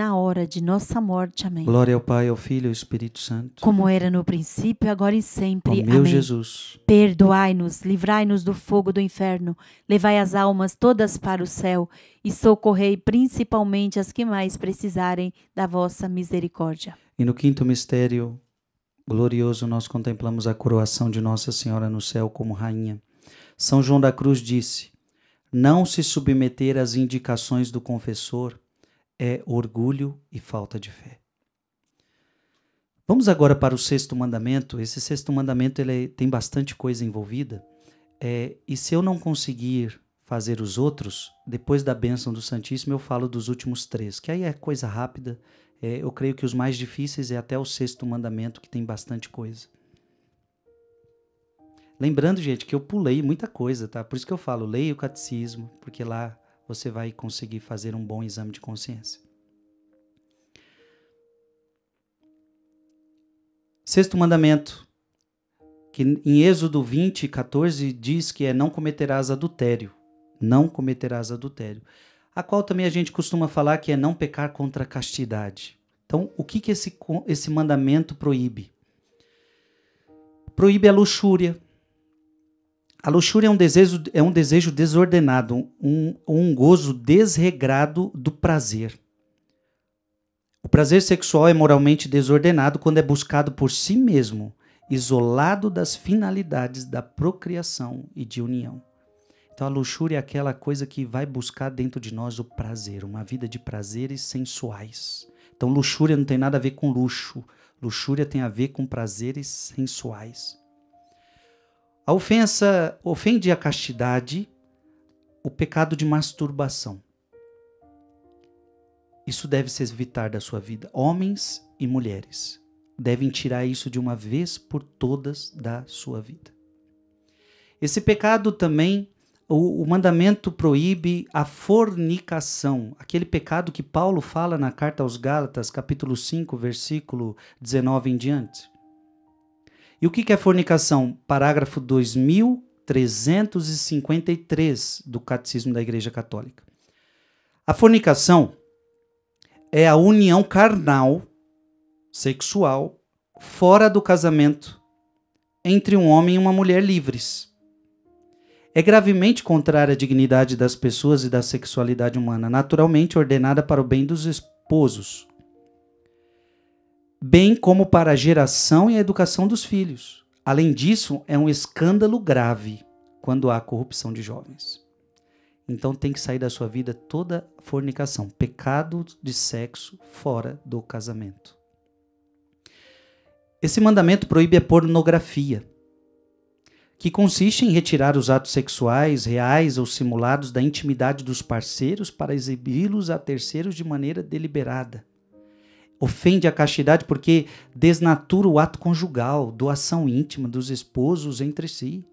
Speaker 2: na hora de nossa morte. Amém. Glória
Speaker 1: ao Pai, ao Filho e ao Espírito Santo.
Speaker 2: Como era no princípio, agora e sempre. Ó meu Amém. Jesus. Perdoai-nos, livrai-nos do fogo do inferno, levai as almas todas para o céu e socorrei principalmente as que mais precisarem da vossa misericórdia.
Speaker 1: E no quinto mistério glorioso, nós contemplamos a coroação de Nossa Senhora no céu como rainha. São João da Cruz disse: Não se submeter às indicações do confessor é orgulho e falta de fé. Vamos agora para o sexto mandamento. Esse sexto mandamento ele é, tem bastante coisa envolvida. É, e se eu não conseguir fazer os outros, depois da bênção do Santíssimo eu falo dos últimos três, que aí é coisa rápida. É, eu creio que os mais difíceis é até o sexto mandamento, que tem bastante coisa. Lembrando, gente, que eu pulei muita coisa, tá? Por isso que eu falo, leia o catecismo, porque lá você vai conseguir fazer um bom exame de consciência. Sexto mandamento, que em Êxodo 20, 14 diz que é não cometerás adultério. Não cometerás adultério. A qual também a gente costuma falar que é não pecar contra a castidade. Então, o que, que esse, esse mandamento proíbe? Proíbe a luxúria, a luxúria é um desejo, é um desejo desordenado, um, um gozo desregrado do prazer. O prazer sexual é moralmente desordenado quando é buscado por si mesmo, isolado das finalidades da procriação e de união. Então a luxúria é aquela coisa que vai buscar dentro de nós o prazer, uma vida de prazeres sensuais. Então luxúria não tem nada a ver com luxo. Luxúria tem a ver com prazeres sensuais. A ofensa ofende a castidade, o pecado de masturbação. Isso deve se evitar da sua vida. Homens e mulheres devem tirar isso de uma vez por todas da sua vida. Esse pecado também, o, o mandamento proíbe a fornicação, aquele pecado que Paulo fala na carta aos Gálatas, capítulo 5, versículo 19 em diante. E o que é fornicação? Parágrafo 2353 do Catecismo da Igreja Católica. A fornicação é a união carnal, sexual, fora do casamento, entre um homem e uma mulher livres. É gravemente contrária à dignidade das pessoas e da sexualidade humana, naturalmente ordenada para o bem dos esposos, bem como para a geração e a educação dos filhos. Além disso, é um escândalo grave quando há corrupção de jovens. Então tem que sair da sua vida toda fornicação, pecado de sexo fora do casamento. Esse mandamento proíbe a pornografia, que consiste em retirar os atos sexuais reais ou simulados da intimidade dos parceiros para exibi-los a terceiros de maneira deliberada ofende a castidade porque desnatura o ato conjugal, doação íntima dos esposos entre si.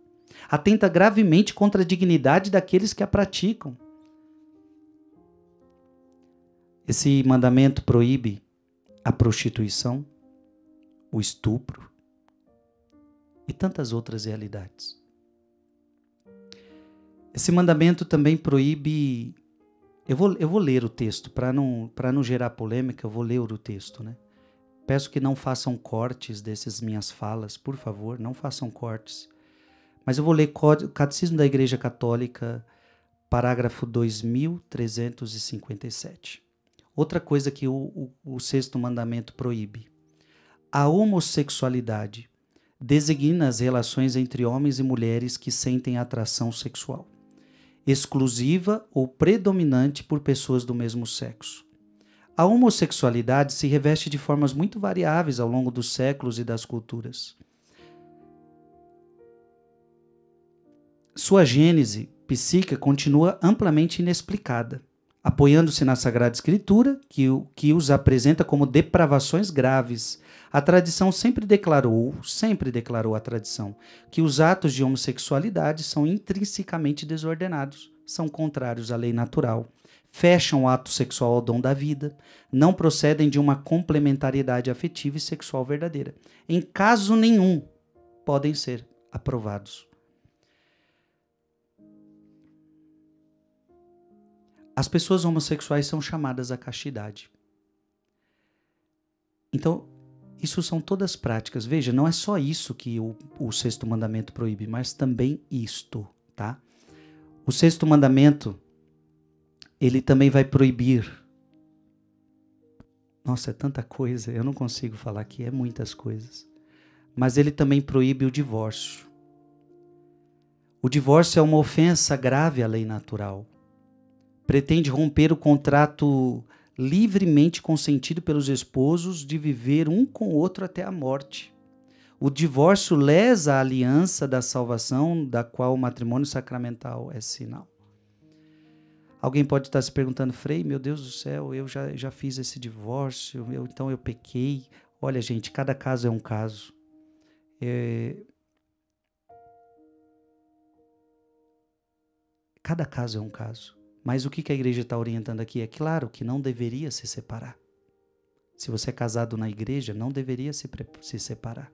Speaker 1: Atenta gravemente contra a dignidade daqueles que a praticam. Esse mandamento proíbe a prostituição, o estupro e tantas outras realidades. Esse mandamento também proíbe eu vou, eu vou ler o texto, para não, não gerar polêmica, eu vou ler o texto, né? Peço que não façam cortes dessas minhas falas, por favor, não façam cortes. Mas eu vou ler Catecismo da Igreja Católica, parágrafo 2357. Outra coisa que o, o, o sexto mandamento proíbe: a homossexualidade designa as relações entre homens e mulheres que sentem atração sexual exclusiva ou predominante por pessoas do mesmo sexo. A homossexualidade se reveste de formas muito variáveis ao longo dos séculos e das culturas. Sua gênese psíquica continua amplamente inexplicada, apoiando-se na Sagrada Escritura, que, que os apresenta como depravações graves a tradição sempre declarou, sempre declarou a tradição, que os atos de homossexualidade são intrinsecamente desordenados, são contrários à lei natural, fecham o ato sexual ao dom da vida, não procedem de uma complementariedade afetiva e sexual verdadeira. Em caso nenhum podem ser aprovados. As pessoas homossexuais são chamadas à castidade. Então, isso são todas práticas. Veja, não é só isso que o, o sexto mandamento proíbe, mas também isto, tá? O sexto mandamento, ele também vai proibir. Nossa, é tanta coisa, eu não consigo falar aqui, é muitas coisas. Mas ele também proíbe o divórcio. O divórcio é uma ofensa grave à lei natural. Pretende romper o contrato livremente consentido pelos esposos de viver um com o outro até a morte. O divórcio lesa a aliança da salvação, da qual o matrimônio sacramental é sinal. Alguém pode estar se perguntando, Frei, meu Deus do céu, eu já, já fiz esse divórcio, eu, então eu pequei. Olha, gente, cada caso é um caso. É... Cada caso é um caso. Mas o que, a igreja está orientando aqui? É claro que não deveria se separar. Se você é casado na igreja, não deveria se, se separar.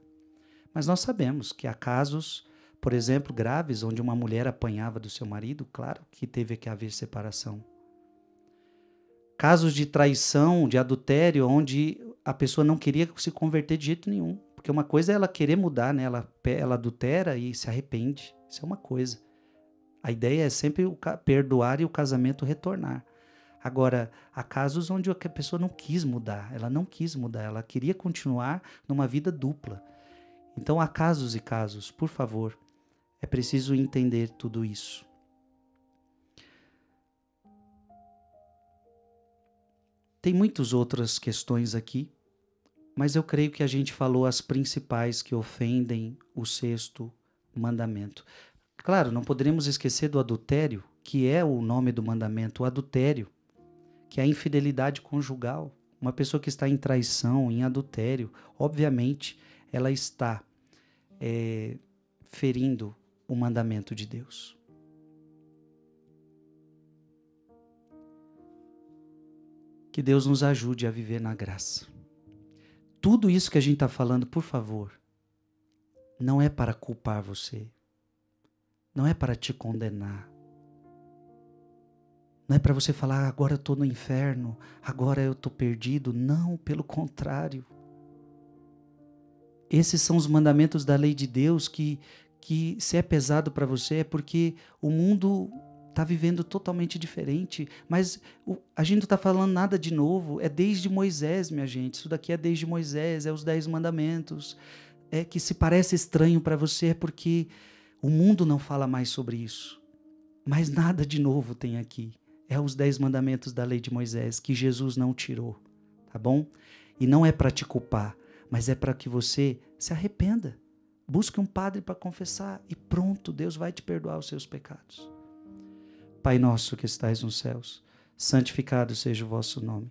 Speaker 1: Mas nós sabemos que há casos, por exemplo, graves, onde uma mulher apanhava do seu marido, claro que teve que haver separação. Casos de traição, de adultério, onde a pessoa não queria se converter de jeito nenhum. Porque uma coisa é ela querer mudar, né? ela, ela adultera e se arrepende. Isso é uma coisa. A ideia é sempre perdoar e o casamento retornar. Agora, há casos onde a pessoa não quis mudar, ela não quis mudar, ela queria continuar numa vida dupla. Então, há casos e casos, por favor, é preciso entender tudo isso. Tem muitas outras questões aqui, mas eu creio que a gente falou as principais que ofendem o sexto mandamento. Claro, não poderemos esquecer do adultério, que é o nome do mandamento, o adultério, que é a infidelidade conjugal. Uma pessoa que está em traição, em adultério, obviamente ela está é, ferindo o mandamento de Deus. Que Deus nos ajude a viver na graça. Tudo isso que a gente está falando, por favor, não é para culpar você, não é para te condenar. Não é para você falar, ah, agora eu estou no inferno, agora eu estou perdido. Não, pelo contrário. Esses são os mandamentos da lei de Deus que, que se é pesado para você é porque o mundo está vivendo totalmente diferente. Mas o, a gente não está falando nada de novo. É desde Moisés, minha gente. Isso daqui é desde Moisés, é os Dez Mandamentos. É que se parece estranho para você é porque o mundo não fala mais sobre isso. Mas nada de novo tem aqui. É os dez mandamentos da lei de Moisés que Jesus não tirou, tá bom? E não é para te culpar, mas é para que você se arrependa. Busque um padre para confessar e pronto, Deus vai te perdoar os seus pecados. Pai nosso que estais nos céus, santificado seja o vosso nome.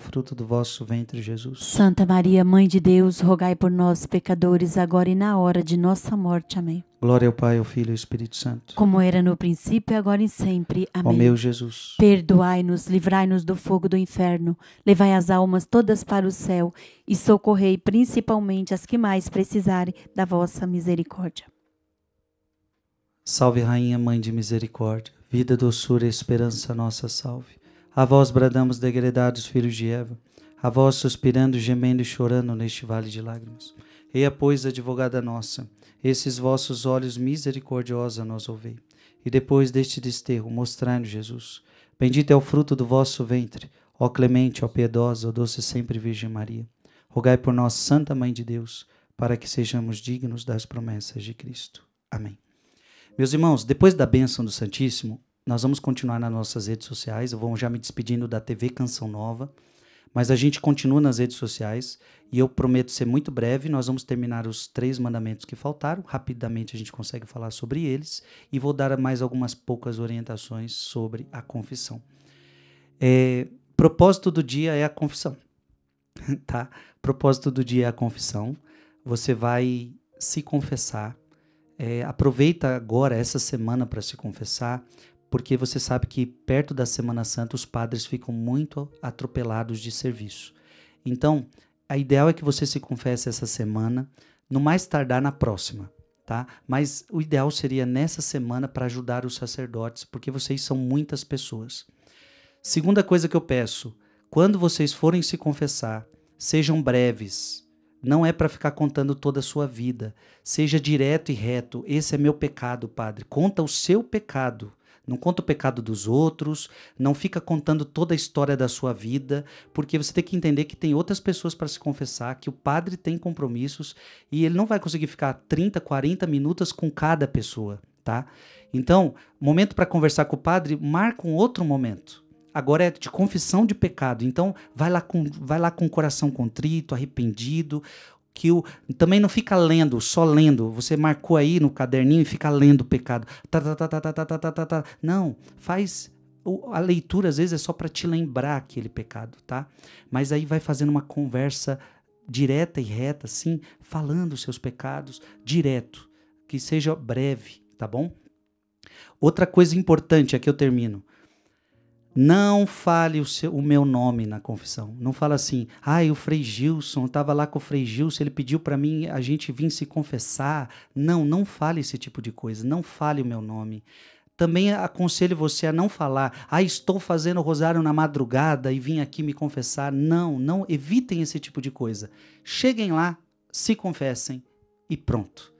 Speaker 1: fruto do vosso ventre, Jesus.
Speaker 2: Santa Maria, Mãe de Deus, rogai por nós, pecadores, agora e na hora de nossa morte. Amém.
Speaker 1: Glória ao Pai, ao Filho e ao Espírito Santo.
Speaker 2: Como era no princípio, agora e sempre. Amém. Ó meu Jesus. Perdoai-nos, livrai-nos do fogo do inferno, levai as almas todas para o céu e socorrei principalmente as que mais precisarem da vossa misericórdia.
Speaker 1: Salve, Rainha, Mãe de Misericórdia, vida, doçura e esperança nossa, salve. A vós bradamos degredados filhos de Eva, a vós suspirando, gemendo e chorando neste vale de lágrimas. Eia, pois, advogada nossa, esses vossos olhos misericordiosa nos ouvei. E depois deste desterro, mostrai-nos Jesus. Bendito é o fruto do vosso ventre, ó clemente, ó piedosa, ó doce sempre Virgem Maria. Rogai por nós, Santa Mãe de Deus, para que sejamos dignos das promessas de Cristo. Amém. Meus irmãos, depois da bênção do Santíssimo, nós vamos continuar nas nossas redes sociais. Eu vou já me despedindo da TV Canção Nova. Mas a gente continua nas redes sociais e eu prometo ser muito breve. Nós vamos terminar os três mandamentos que faltaram. Rapidamente a gente consegue falar sobre eles e vou dar mais algumas poucas orientações sobre a confissão. É, propósito do dia é a confissão, tá? Propósito do dia é a confissão. Você vai se confessar. É, aproveita agora essa semana para se confessar porque você sabe que perto da Semana Santa os padres ficam muito atropelados de serviço. Então, a ideal é que você se confesse essa semana, no mais tardar na próxima, tá? Mas o ideal seria nessa semana para ajudar os sacerdotes, porque vocês são muitas pessoas. Segunda coisa que eu peço, quando vocês forem se confessar, sejam breves. Não é para ficar contando toda a sua vida. Seja direto e reto. Esse é meu pecado, padre. Conta o seu pecado. Não conta o pecado dos outros, não fica contando toda a história da sua vida, porque você tem que entender que tem outras pessoas para se confessar, que o padre tem compromissos e ele não vai conseguir ficar 30, 40 minutos com cada pessoa, tá? Então, momento para conversar com o padre, marca um outro momento. Agora é de confissão de pecado. Então, vai lá com, vai lá com o coração contrito, arrependido que o, também não fica lendo, só lendo. Você marcou aí no caderninho e fica lendo o pecado. Tá, tá, tá, tá, tá, tá, tá, tá, tá. tá. Não, faz a leitura às vezes é só para te lembrar aquele pecado, tá? Mas aí vai fazendo uma conversa direta e reta assim, falando os seus pecados direto, que seja breve, tá bom? Outra coisa importante, aqui é eu termino. Não fale o, seu, o, meu nome na confissão. Não fala assim, ah, o Frei Gilson, eu estava lá com o Frei Gilson, ele pediu para mim, a gente vir se confessar. Não, não fale esse tipo de coisa. Não fale o meu nome. Também aconselho você a não falar, ah, estou fazendo o rosário na madrugada e vim aqui me confessar. Não, não, evitem esse tipo de coisa. Cheguem lá, se confessem e pronto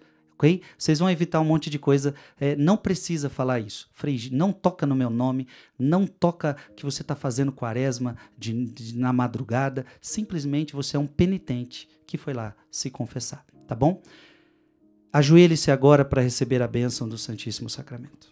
Speaker 1: ok? Vocês vão evitar um monte de coisa. É, não precisa falar isso. Frei, não toca no meu nome, não toca que você está fazendo quaresma de, de, na madrugada. Simplesmente você é um penitente que foi lá se confessar, tá bom? Ajoelhe-se agora para receber a bênção do Santíssimo Sacramento.